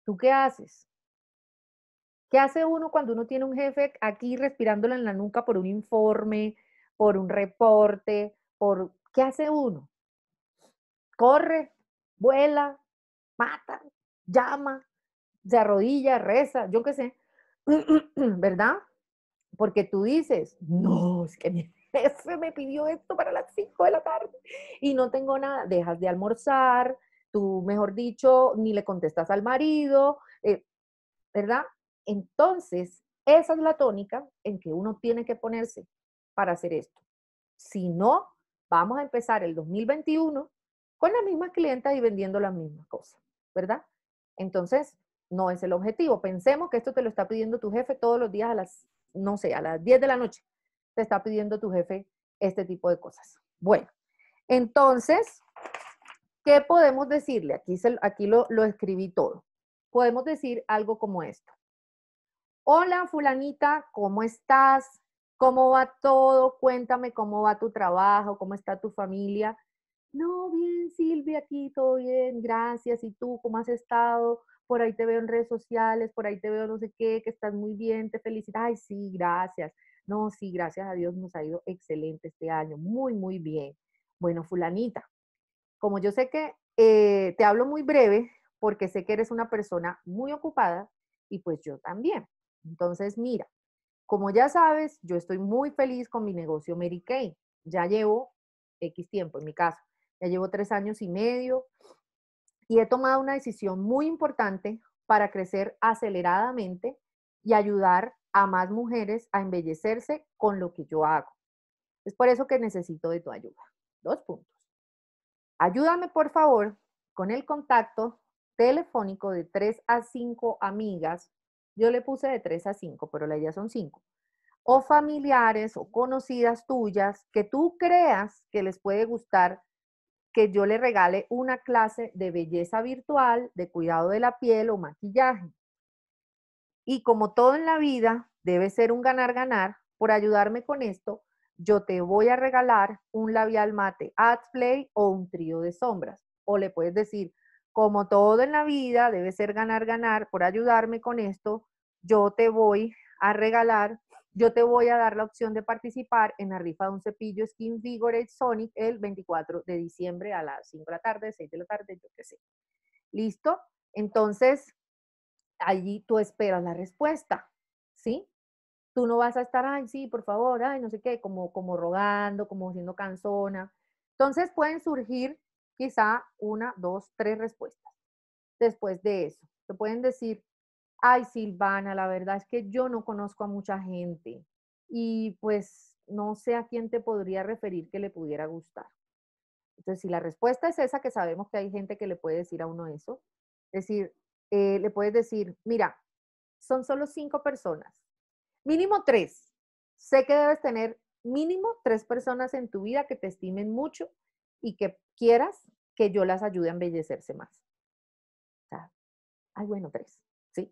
¿tú qué haces? ¿Qué hace uno cuando uno tiene un jefe aquí respirándolo en la nuca por un informe, por un reporte, por qué hace uno? Corre, vuela, mata, llama, se arrodilla, reza, yo qué sé, ¿verdad? Porque tú dices, no, es que jefe me pidió esto para las 5 de la tarde y no tengo nada, dejas de almorzar, tú, mejor dicho, ni le contestas al marido, eh, ¿verdad? Entonces, esa es la tónica en que uno tiene que ponerse para hacer esto. Si no, vamos a empezar el 2021 con las mismas clientas y vendiendo las mismas cosas, ¿verdad? Entonces, no es el objetivo. Pensemos que esto te lo está pidiendo tu jefe todos los días a las, no sé, a las 10 de la noche te está pidiendo tu jefe este tipo de cosas. Bueno, entonces, ¿qué podemos decirle? Aquí, aquí lo, lo escribí todo. Podemos decir algo como esto. Hola fulanita, ¿cómo estás? ¿Cómo va todo? Cuéntame cómo va tu trabajo, cómo está tu familia. No, bien, Silvia, aquí todo bien, gracias. ¿Y tú cómo has estado? Por ahí te veo en redes sociales, por ahí te veo no sé qué, que estás muy bien, te felicito. Ay, sí, gracias no, sí, gracias a Dios nos ha ido excelente este año, muy, muy bien. Bueno, fulanita, como yo sé que eh, te hablo muy breve, porque sé que eres una persona muy ocupada y pues yo también. Entonces, mira, como ya sabes, yo estoy muy feliz con mi negocio Mary Kay. Ya llevo X tiempo, en mi caso, ya llevo tres años y medio y he tomado una decisión muy importante para crecer aceleradamente y ayudar a más mujeres a embellecerse con lo que yo hago. Es por eso que necesito de tu ayuda. Dos puntos. Ayúdame, por favor, con el contacto telefónico de tres a cinco amigas. Yo le puse de tres a cinco pero la idea son cinco O familiares o conocidas tuyas que tú creas que les puede gustar que yo le regale una clase de belleza virtual, de cuidado de la piel o maquillaje. Y como todo en la vida debe ser un ganar-ganar, por ayudarme con esto, yo te voy a regalar un labial mate at Play o un trío de sombras. O le puedes decir, como todo en la vida debe ser ganar-ganar, por ayudarme con esto, yo te voy a regalar, yo te voy a dar la opción de participar en la rifa de un cepillo Skin Vigorate Sonic el 24 de diciembre a las 5 de la tarde, 6 de la tarde, yo qué sé. ¿Listo? Entonces, allí tú esperas la respuesta, ¿sí? Tú no vas a estar, ay, sí, por favor, ay, no sé qué, como, como rogando, como haciendo cansona. Entonces pueden surgir quizá una, dos, tres respuestas después de eso. Te pueden decir, ay, Silvana, la verdad es que yo no conozco a mucha gente y pues no sé a quién te podría referir que le pudiera gustar. Entonces, si la respuesta es esa, que sabemos que hay gente que le puede decir a uno eso, decir, eh, le puedes decir, mira, son solo cinco personas, mínimo tres. Sé que debes tener mínimo tres personas en tu vida que te estimen mucho y que quieras que yo las ayude a embellecerse más. O sea, ay, bueno, tres, ¿sí?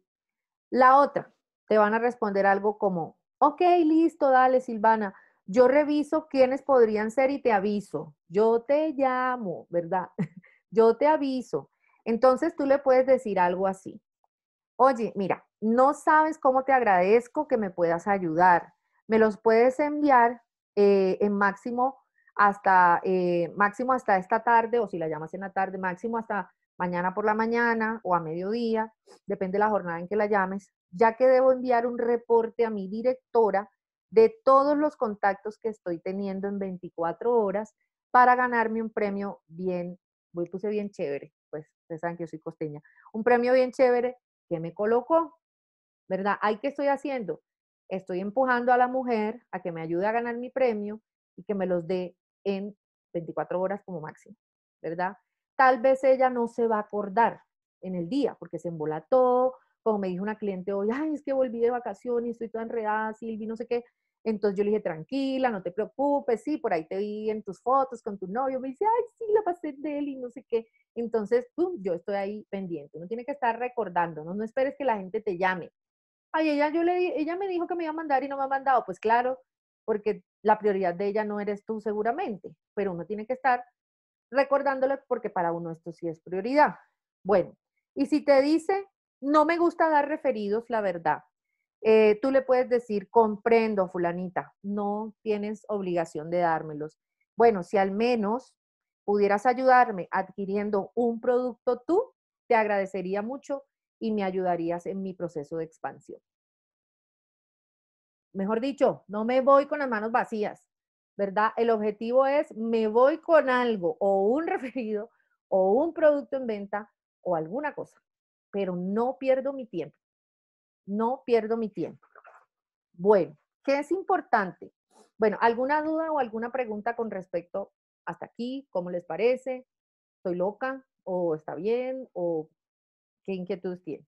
La otra, te van a responder algo como, ok, listo, dale, Silvana, yo reviso quiénes podrían ser y te aviso. Yo te llamo, ¿verdad? yo te aviso. Entonces tú le puedes decir algo así. Oye, mira, no sabes cómo te agradezco que me puedas ayudar. Me los puedes enviar eh, en máximo hasta, eh, máximo hasta esta tarde, o si la llamas en la tarde, máximo hasta mañana por la mañana o a mediodía, depende de la jornada en que la llames, ya que debo enviar un reporte a mi directora de todos los contactos que estoy teniendo en 24 horas para ganarme un premio bien, voy puse bien chévere, pues ustedes saben que soy costeña, un premio bien chévere que me colocó, ¿verdad? ¿Ay qué estoy haciendo? Estoy empujando a la mujer a que me ayude a ganar mi premio y que me los dé en 24 horas como máximo, ¿verdad? Tal vez ella no se va a acordar en el día porque se embolató, como me dijo una cliente hoy, ay, es que volví de vacaciones, estoy toda enredada, Silvi, no sé qué. Entonces yo le dije, tranquila, no te preocupes, sí, por ahí te vi en tus fotos con tu novio, me dice, ay, sí, la pasé de él y no sé qué. Entonces, pum, yo estoy ahí pendiente, uno tiene que estar recordando, no, esperes que la gente te llame. Ay, ella, yo le, ella me dijo que me iba a mandar y no me ha mandado, pues claro, porque la prioridad de ella no eres tú seguramente, pero uno tiene que estar recordándole porque para uno esto sí es prioridad. Bueno, y si te dice, no me gusta dar referidos, la verdad, eh, tú le puedes decir, comprendo, fulanita, no tienes obligación de dármelos. Bueno, si al menos pudieras ayudarme adquiriendo un producto tú, te agradecería mucho y me ayudarías en mi proceso de expansión. Mejor dicho, no me voy con las manos vacías, ¿verdad? El objetivo es, me voy con algo o un referido o un producto en venta o alguna cosa, pero no pierdo mi tiempo no pierdo mi tiempo. Bueno, ¿qué es importante? Bueno, ¿alguna duda o alguna pregunta con respecto hasta aquí? ¿Cómo les parece? ¿Estoy loca? ¿O está bien? ¿O qué inquietudes tienen?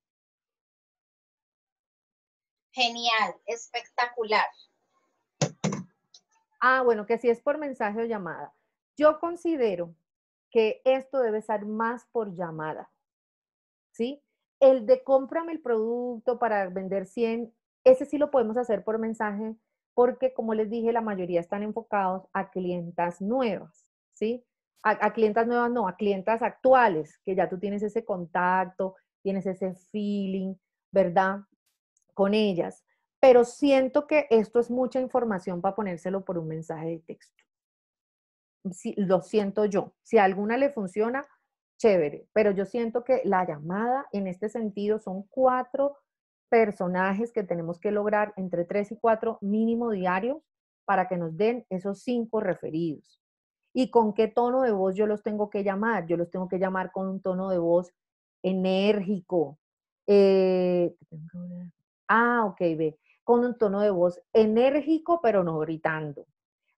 Genial, espectacular. Ah, bueno, que si es por mensaje o llamada. Yo considero que esto debe ser más por llamada. ¿Sí? El de cómprame el producto para vender 100, ese sí lo podemos hacer por mensaje porque, como les dije, la mayoría están enfocados a clientas nuevas, ¿sí? A, clientas nuevas no, a clientas actuales, que ya tú tienes ese contacto, tienes ese feeling, ¿verdad? Con ellas. Pero siento que esto es mucha información para ponérselo por un mensaje de texto. si lo siento yo. Si a alguna le funciona, chévere, pero yo siento que la llamada en este sentido son cuatro personajes que tenemos que lograr entre tres y cuatro mínimo diarios para que nos den esos cinco referidos. ¿Y con qué tono de voz yo los tengo que llamar? Yo los tengo que llamar con un tono de voz enérgico. Eh, ah, ok, ve. Con un tono de voz enérgico, pero no gritando.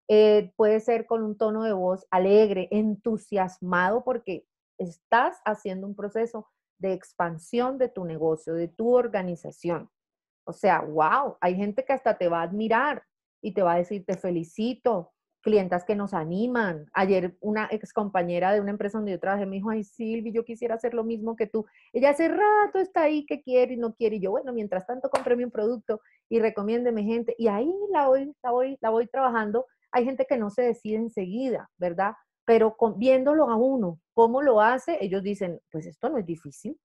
Eh, puede ser con un tono de voz alegre, entusiasmado, porque estás haciendo un proceso de expansión de tu negocio, de tu organización. O sea, wow, hay gente que hasta te va a admirar y te va a decir, te felicito, clientas que nos animan. Ayer una ex compañera de una empresa donde yo trabajé me dijo, ay Silvi, yo quisiera hacer lo mismo que tú. Ella hace rato está ahí que quiere y no quiere. Y yo, bueno, mientras tanto compré un producto y recomiéndeme gente. Y ahí la la la voy trabajando. Hay gente que no se decide enseguida, ¿verdad? pero viéndolo a uno, cómo lo hace, ellos dicen, pues esto no es difícil,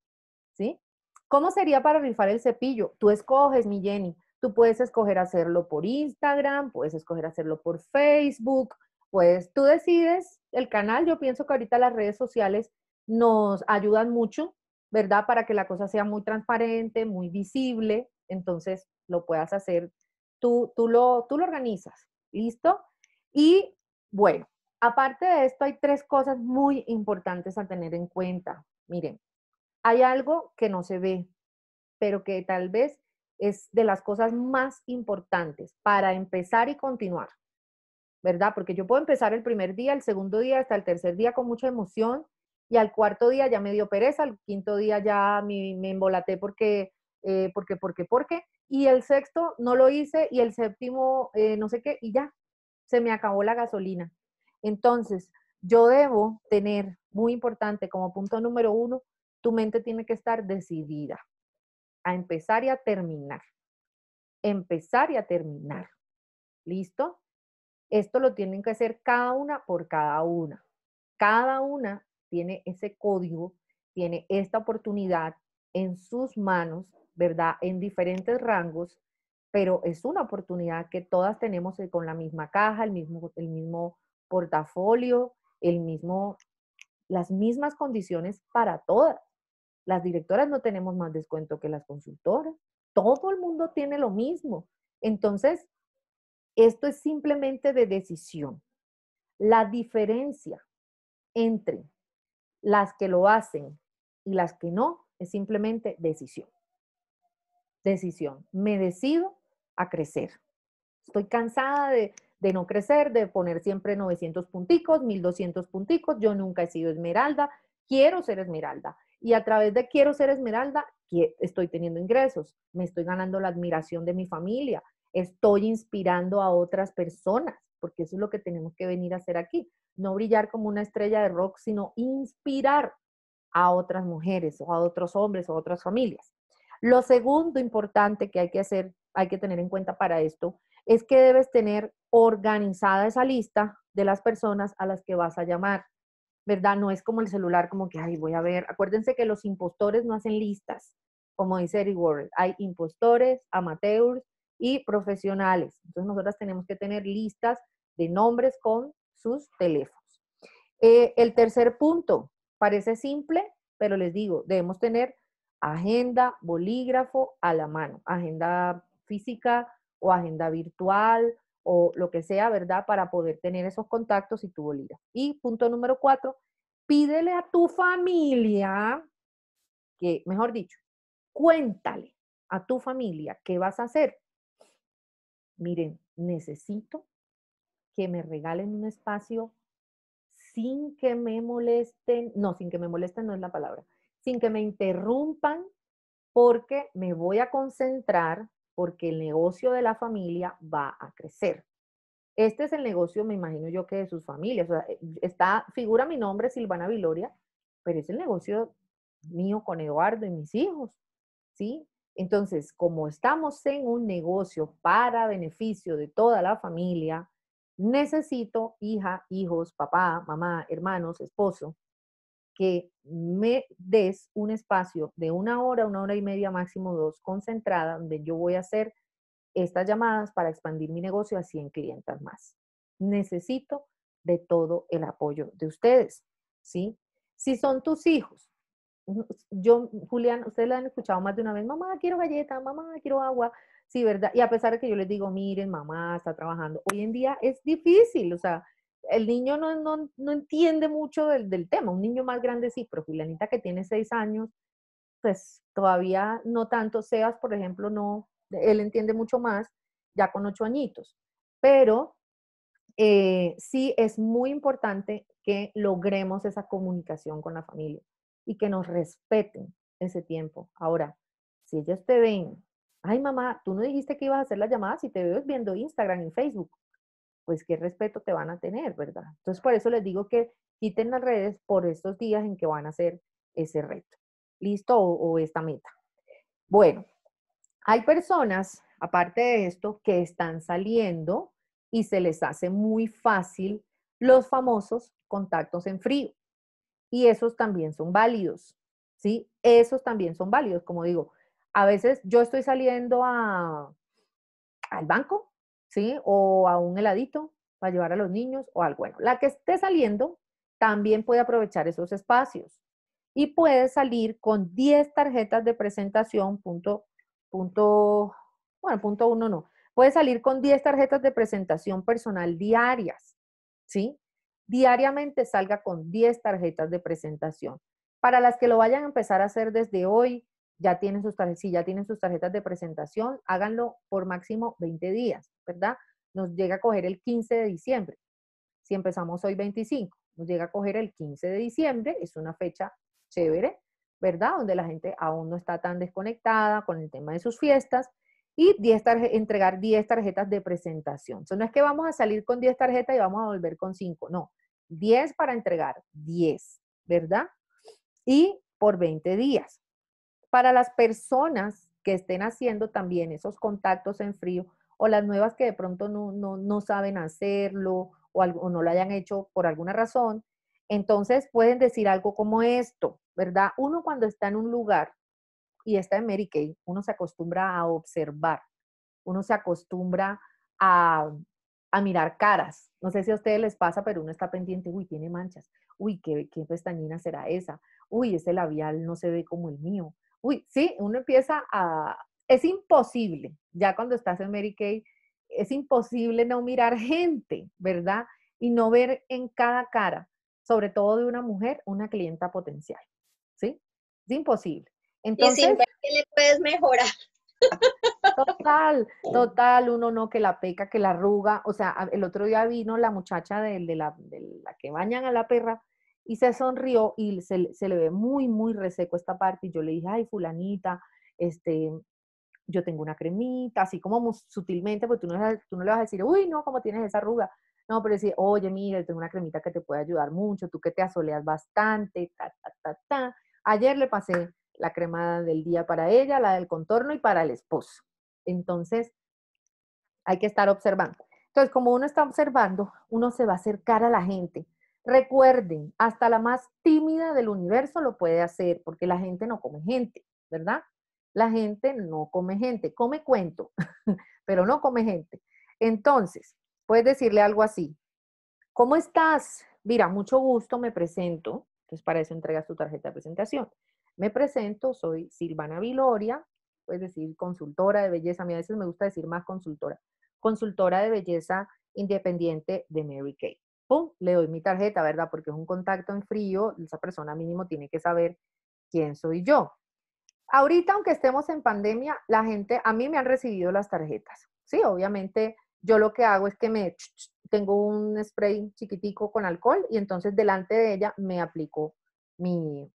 ¿sí? ¿Cómo sería para rifar el cepillo? Tú escoges, mi Jenny, tú puedes escoger hacerlo por Instagram, puedes escoger hacerlo por Facebook, pues tú decides el canal. Yo pienso que ahorita las redes sociales nos ayudan mucho, ¿verdad? Para que la cosa sea muy transparente, muy visible, entonces lo puedas hacer, tú, tú, lo, tú lo organizas, ¿listo? Y bueno, Aparte de esto, hay tres cosas muy importantes a tener en cuenta. Miren, hay algo que no se ve, pero que tal vez es de las cosas más importantes para empezar y continuar, ¿verdad? Porque yo puedo empezar el primer día, el segundo día, hasta el tercer día con mucha emoción y al cuarto día ya me dio pereza, al quinto día ya me, me embolaté porque, eh, porque, porque, porque, y el sexto no lo hice y el séptimo eh, no sé qué y ya, se me acabó la gasolina. Entonces, yo debo tener, muy importante como punto número uno, tu mente tiene que estar decidida a empezar y a terminar. Empezar y a terminar. ¿Listo? Esto lo tienen que hacer cada una por cada una. Cada una tiene ese código, tiene esta oportunidad en sus manos, ¿verdad? En diferentes rangos, pero es una oportunidad que todas tenemos eh, con la misma caja, el mismo, el mismo portafolio, el mismo, las mismas condiciones para todas. Las directoras no tenemos más descuento que las consultoras. Todo el mundo tiene lo mismo. Entonces, esto es simplemente de decisión. La diferencia entre las que lo hacen y las que no es simplemente decisión. Decisión. Me decido a crecer. Estoy cansada de, de no crecer, de poner siempre 900 punticos, 1200 punticos, yo nunca he sido esmeralda, quiero ser esmeralda. Y a través de quiero ser esmeralda, estoy teniendo ingresos, me estoy ganando la admiración de mi familia, estoy inspirando a otras personas, porque eso es lo que tenemos que venir a hacer aquí. No brillar como una estrella de rock, sino inspirar a otras mujeres o a otros hombres o a otras familias. Lo segundo importante que hay que hacer, hay que tener en cuenta para esto, es que debes tener organizada esa lista de las personas a las que vas a llamar, ¿verdad? No es como el celular, como que, ay, voy a ver. Acuérdense que los impostores no hacen listas, como dice Eric World. Hay impostores, amateurs y profesionales. Entonces, nosotras tenemos que tener listas de nombres con sus teléfonos. Eh, el tercer punto, parece simple, pero les digo, debemos tener agenda, bolígrafo a la mano, agenda física, o agenda virtual o lo que sea, ¿verdad? Para poder tener esos contactos y tu bolida. Y punto número cuatro, pídele a tu familia, que mejor dicho, cuéntale a tu familia qué vas a hacer. Miren, necesito que me regalen un espacio sin que me molesten, no, sin que me molesten no es la palabra, sin que me interrumpan porque me voy a concentrar porque el negocio de la familia va a crecer. Este es el negocio, me imagino yo, que de sus familias. O sea, eh, está, figura mi nombre, Silvana Viloria, pero es el negocio mío con Eduardo y mis hijos, ¿sí? Entonces, como estamos en un negocio para beneficio de toda la familia, necesito hija, hijos, papá, mamá, hermanos, esposo, que me des un espacio de una hora, una hora y media, máximo dos, concentrada, donde yo voy a hacer estas llamadas para expandir mi negocio a 100 clientes más. Necesito de todo el apoyo de ustedes, ¿sí? Si son tus hijos, yo, Julián, ustedes la han escuchado más de una vez, mamá, quiero galleta, mamá, quiero agua, sí, ¿verdad? Y a pesar de que yo les digo, miren, mamá está trabajando, hoy en día es difícil, o sea, el niño no, no, entiende mucho del, tema, un niño más grande sí, pero Julianita que tiene seis años, pues todavía no tanto, seas, por ejemplo, no, él entiende mucho más ya con ocho añitos, pero eh, sí es muy importante que logremos esa comunicación con la familia y que nos respeten ese tiempo. Ahora, si ellos te ven, ay mamá, tú no dijiste que ibas a hacer las llamadas si te veo viendo Instagram y Facebook pues qué respeto te van a tener, ¿verdad? Entonces, por eso les digo que quiten las redes por estos días en que van a hacer ese reto, ¿listo? O, esta meta. Bueno, hay personas, aparte de esto, que están saliendo y se les hace muy fácil los famosos contactos en frío. Y esos también son válidos, ¿sí? Esos también son válidos, como digo. A veces yo estoy saliendo a, al banco ¿sí? O a un heladito para llevar a los niños o algo. Bueno, la que esté saliendo también puede aprovechar esos espacios y puede salir con 10 tarjetas de presentación, punto, punto, bueno, punto uno no, puede salir con 10 tarjetas de presentación personal diarias, ¿sí? Diariamente salga con 10 tarjetas de presentación. Para las que lo vayan a empezar a hacer desde hoy, tienen sus si ya tienen sus tarjetas de presentación, háganlo por máximo 20 días, ¿verdad? Nos llega a coger el 15 de diciembre. Si empezamos hoy 25, nos llega a coger el 15 de diciembre, es una fecha chévere, ¿verdad? Donde la gente aún no está tan desconectada con el tema de sus fiestas y 10 entregar 10 tarjetas de presentación. Eso no es que vamos a salir con 10 tarjetas y vamos a volver con 5, no. 10 para entregar, 10, ¿verdad? Y por 20 días para las personas que estén haciendo también esos contactos en frío o las nuevas que de pronto no, saben hacerlo o, algo, no lo hayan hecho por alguna razón, entonces pueden decir algo como esto, ¿verdad? Uno cuando está en un lugar y está en Mary uno se acostumbra a observar, uno se acostumbra a, mirar caras. No sé si a ustedes les pasa, pero uno está pendiente, uy, tiene manchas, uy, qué pestañina será esa? Uy, ese labial no se ve como el mío, uy, sí, uno empieza a... Es imposible, ya cuando estás en Mary Kay, es imposible no mirar gente, ¿verdad? Y no ver en cada cara, sobre todo de una mujer, una clienta potencial, ¿sí? Es imposible. Entonces, y sin que le puedes mejorar. Total, total, uno no que la peca, que la arruga. O sea, el otro día vino la muchacha de la que bañan a la perra y se sonrió y se, le ve muy, muy reseco esta parte. Y yo le dije, ay, fulanita, este, yo tengo una cremita, así como sutilmente, porque tú no, le vas a decir, uy, no, ¿cómo tienes esa arruga? No, pero decir, oye, mira, tengo una cremita que te puede ayudar mucho, tú que te asoleas bastante, ta, ta, ta, ta. Ayer le pasé la cremada del día para ella, la del contorno y para el esposo. Entonces, hay que estar observando. Entonces, como uno está observando, uno se va a acercar a la gente Recuerden, hasta la más tímida del universo lo puede hacer, porque la gente no come gente, ¿verdad? La gente no come gente, come cuento, pero no come gente. Entonces, puedes decirle algo así. ¿Cómo estás? Mira, mucho gusto, me presento. Entonces, para eso entregas tu tarjeta de presentación. Me presento, soy Silvana Viloria, puedes decir consultora de belleza. A mí a veces me gusta decir más consultora. Consultora de belleza independiente de Mary Kay. ¡pum!, le doy mi tarjeta, ¿verdad? Porque es un contacto en frío, esa persona mínimo tiene que saber quién soy yo. Ahorita, aunque estemos en pandemia, la gente, a mí me han recibido las tarjetas. Sí, obviamente, yo lo que hago es que me tengo un spray chiquitico con alcohol y entonces delante de ella me aplico mi,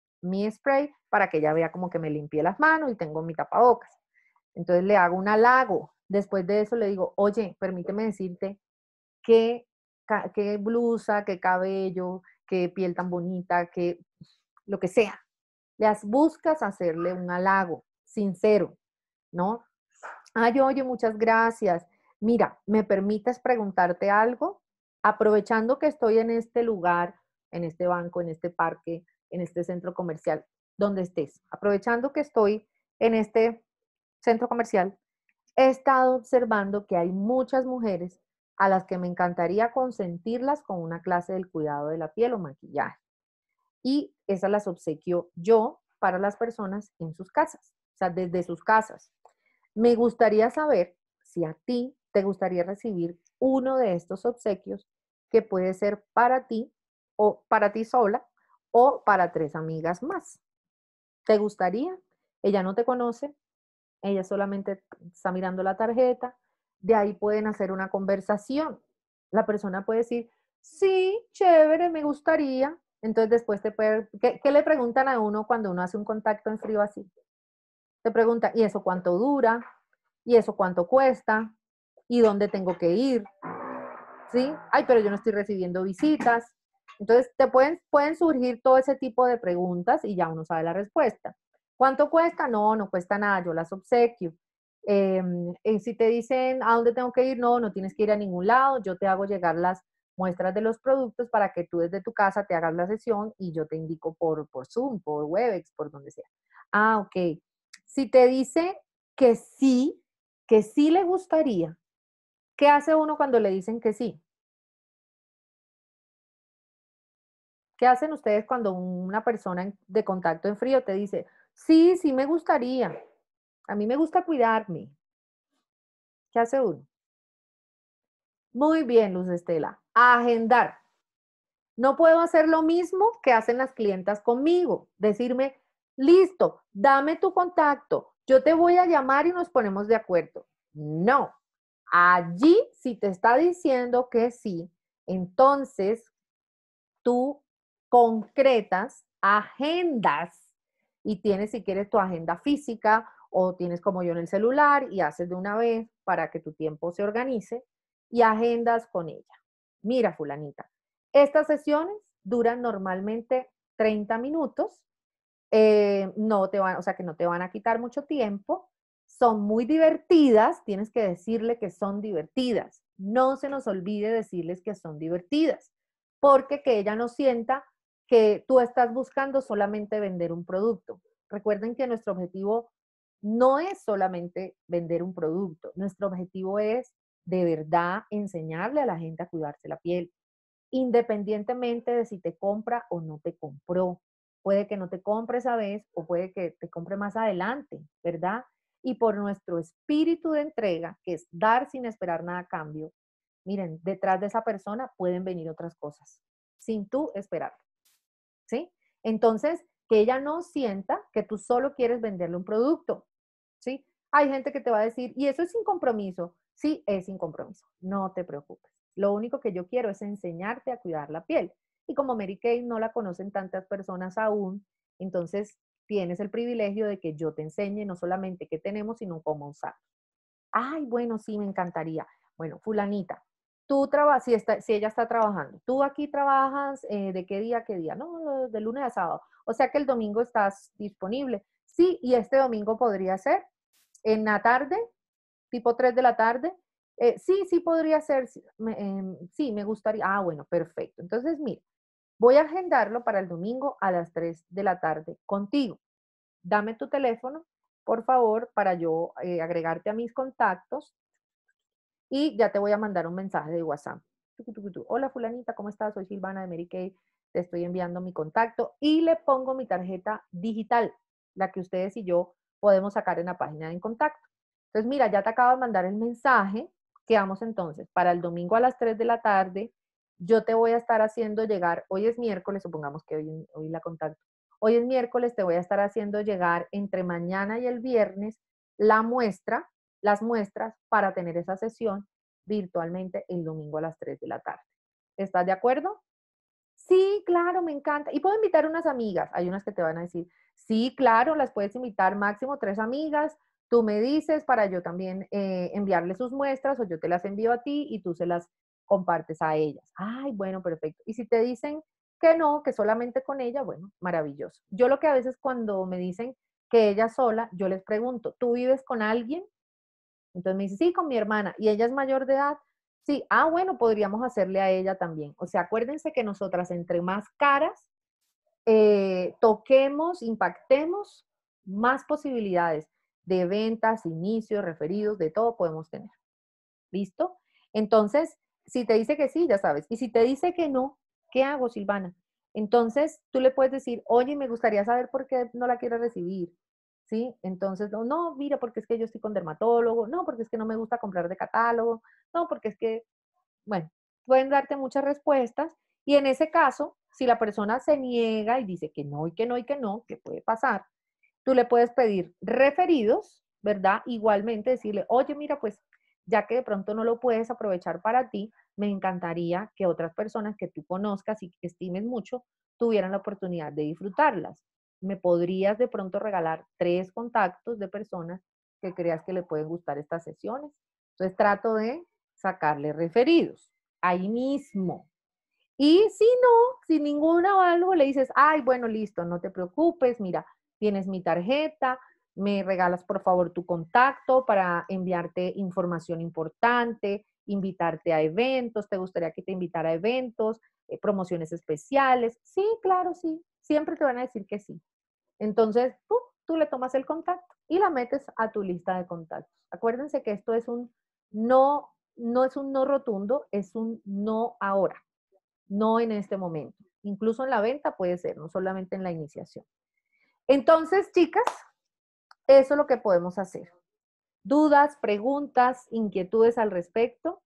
spray para que ella vea como que me limpie las manos y tengo mi tapabocas. Entonces le hago un halago. Después de eso le digo, oye, permíteme decirte que qué blusa, qué cabello, qué piel tan bonita, qué lo que sea. Las buscas hacerle un halago sincero, ¿no? Ay, oye, muchas gracias. Mira, ¿me permites preguntarte algo? Aprovechando que estoy en este lugar, en este banco, en este parque, en este centro comercial, donde estés. Aprovechando que estoy en este centro comercial, he estado observando que hay muchas mujeres a las que me encantaría consentirlas con una clase del cuidado de la piel o maquillaje. Y esas las obsequio yo para las personas en sus casas, o sea, desde sus casas. Me gustaría saber si a ti te gustaría recibir uno de estos obsequios que puede ser para ti o para ti sola o para tres amigas más. ¿Te gustaría? Ella no te conoce, ella solamente está mirando la tarjeta, de ahí pueden hacer una conversación. La persona puede decir, sí, chévere, me gustaría. Entonces después te puede, ¿qué, le preguntan a uno cuando uno hace un contacto en frío así? Te pregunta, ¿y eso cuánto dura? ¿Y eso cuánto cuesta? ¿Y dónde tengo que ir? ¿Sí? Ay, pero yo no estoy recibiendo visitas. Entonces, te pueden, pueden surgir todo ese tipo de preguntas y ya uno sabe la respuesta. ¿Cuánto cuesta? No, no cuesta nada, yo las obsequio. Em, eh, si te dicen a dónde tengo que ir, no, no tienes que ir a ningún lado, yo te hago llegar las muestras de los productos para que tú desde tu casa te hagas la sesión y yo te indico por, por Zoom, por Webex, por donde sea. Ah, ok. Si te dicen que sí, que sí le gustaría, ¿qué hace uno cuando le dicen que sí? ¿Qué hacen ustedes cuando una persona de contacto en frío te dice, sí, sí me gustaría? A mí me gusta cuidarme. ¿Qué hace uno? Muy bien, Luz Estela. Agendar. No puedo hacer lo mismo que hacen las clientas conmigo. Decirme, listo, dame tu contacto, yo te voy a llamar y nos ponemos de acuerdo. No. Allí, si te está diciendo que sí, entonces tú concretas agendas y tienes, si quieres, tu agenda física o tienes como yo en el celular y haces de una vez para que tu tiempo se organice y agendas con ella. Mira, fulanita, estas sesiones duran normalmente 30 minutos, eh, no te van, o sea que no te van a quitar mucho tiempo, son muy divertidas, tienes que decirle que son divertidas. No se nos olvide decirles que son divertidas, porque que ella no sienta que tú estás buscando solamente vender un producto. Recuerden que nuestro objetivo no es solamente vender un producto, nuestro objetivo es de verdad enseñarle a la gente a cuidarse la piel, independientemente de si te compra o no te compró. Puede que no te compre esa vez o puede que te compre más adelante, ¿verdad? Y por nuestro espíritu de entrega, que es dar sin esperar nada a cambio, miren, detrás de esa persona pueden venir otras cosas, sin tú esperar. ¿Sí? Entonces, que ella no sienta que tú solo quieres venderle un producto. ¿sí? Hay gente que te va a decir, y eso es sin compromiso. Sí, es sin compromiso. No te preocupes. Lo único que yo quiero es enseñarte a cuidar la piel. Y como Mary Kay no la conocen tantas personas aún, entonces tienes el privilegio de que yo te enseñe no solamente qué tenemos, sino cómo usar. Ay, bueno, sí, me encantaría. Bueno, fulanita, tú trabajas, si, si ella está trabajando, tú aquí trabajas eh, de qué día a qué día, no, de lunes a sábado. O sea que el domingo estás disponible. Sí, y este domingo podría ser en la tarde, tipo 3 de la tarde. Eh, sí, sí podría ser, em, sí, me gustaría. Ah, bueno, perfecto. Entonces, mira, voy a agendarlo para el domingo a las 3 de la tarde contigo. Dame tu teléfono, por favor, para yo eh, agregarte a mis contactos y ya te voy a mandar un mensaje de WhatsApp. Hola fulanita, ¿cómo estás? Soy Silvana de Mary Te estoy enviando mi contacto y le pongo mi tarjeta digital, la que ustedes y yo podemos sacar en la página de en contacto. Entonces, mira, ya te acabo de mandar el mensaje, quedamos entonces para el domingo a las 3 de la tarde, yo te voy a estar haciendo llegar, hoy es miércoles, supongamos que hoy, hoy la contacto, hoy es miércoles, te voy a estar haciendo llegar entre mañana y el viernes la muestra, las muestras para tener esa sesión virtualmente el domingo a las 3 de la tarde. ¿Estás de acuerdo? Sí, claro, me encanta. Y puedo invitar unas amigas. Hay unas que te van a decir, sí, claro, las puedes invitar máximo tres amigas. Tú me dices para yo también eh, enviarle sus muestras o yo te las envío a ti y tú se las compartes a ellas. Ay, bueno, perfecto. Y si te dicen que no, que solamente con ella, bueno, maravilloso. Yo lo que a veces cuando me dicen que ella sola, yo les pregunto, ¿tú vives con alguien? Entonces me dice, sí, con mi hermana. ¿Y ella es mayor de edad? Sí, ah, bueno, podríamos hacerle a ella también. O sea, acuérdense que nosotras entre más caras eh, toquemos, impactemos, más posibilidades de ventas, inicios, referidos, de todo podemos tener. ¿Listo? Entonces, si te dice que sí, ya sabes. Y si te dice que no, ¿qué hago, Silvana? Entonces, tú le puedes decir, oye, me gustaría saber por qué no la quieres recibir. ¿Sí? Entonces, no, mira, porque es que yo estoy con dermatólogo, no, porque es que no me gusta comprar de catálogo, no, porque es que, bueno, pueden darte muchas respuestas y en ese caso, si la persona se niega y dice que no y que no y que no, que puede pasar, tú le puedes pedir referidos, ¿verdad? Igualmente decirle, oye, mira, pues ya que de pronto no lo puedes aprovechar para ti, me encantaría que otras personas que tú conozcas y que estimes mucho tuvieran la oportunidad de disfrutarlas. Me podrías de pronto regalar tres contactos de personas que creas que le pueden gustar estas sesiones. Entonces trato de sacarle referidos, ahí mismo. Y si no, sin o algo, le dices, ay, bueno, listo, no te preocupes, mira, tienes mi tarjeta, me regalas por favor tu contacto para enviarte información importante, invitarte a eventos, te gustaría que te invitara a eventos, eh, promociones especiales. Sí, claro, sí, siempre te van a decir que sí. Entonces, tú tú le tomas el contacto y la metes a tu lista de contactos. Acuérdense que esto es un no no es un no rotundo, es un no ahora, no en este momento. Incluso en la venta puede ser, no solamente en la iniciación. Entonces, chicas, eso es lo que podemos hacer. Dudas, preguntas, inquietudes al respecto.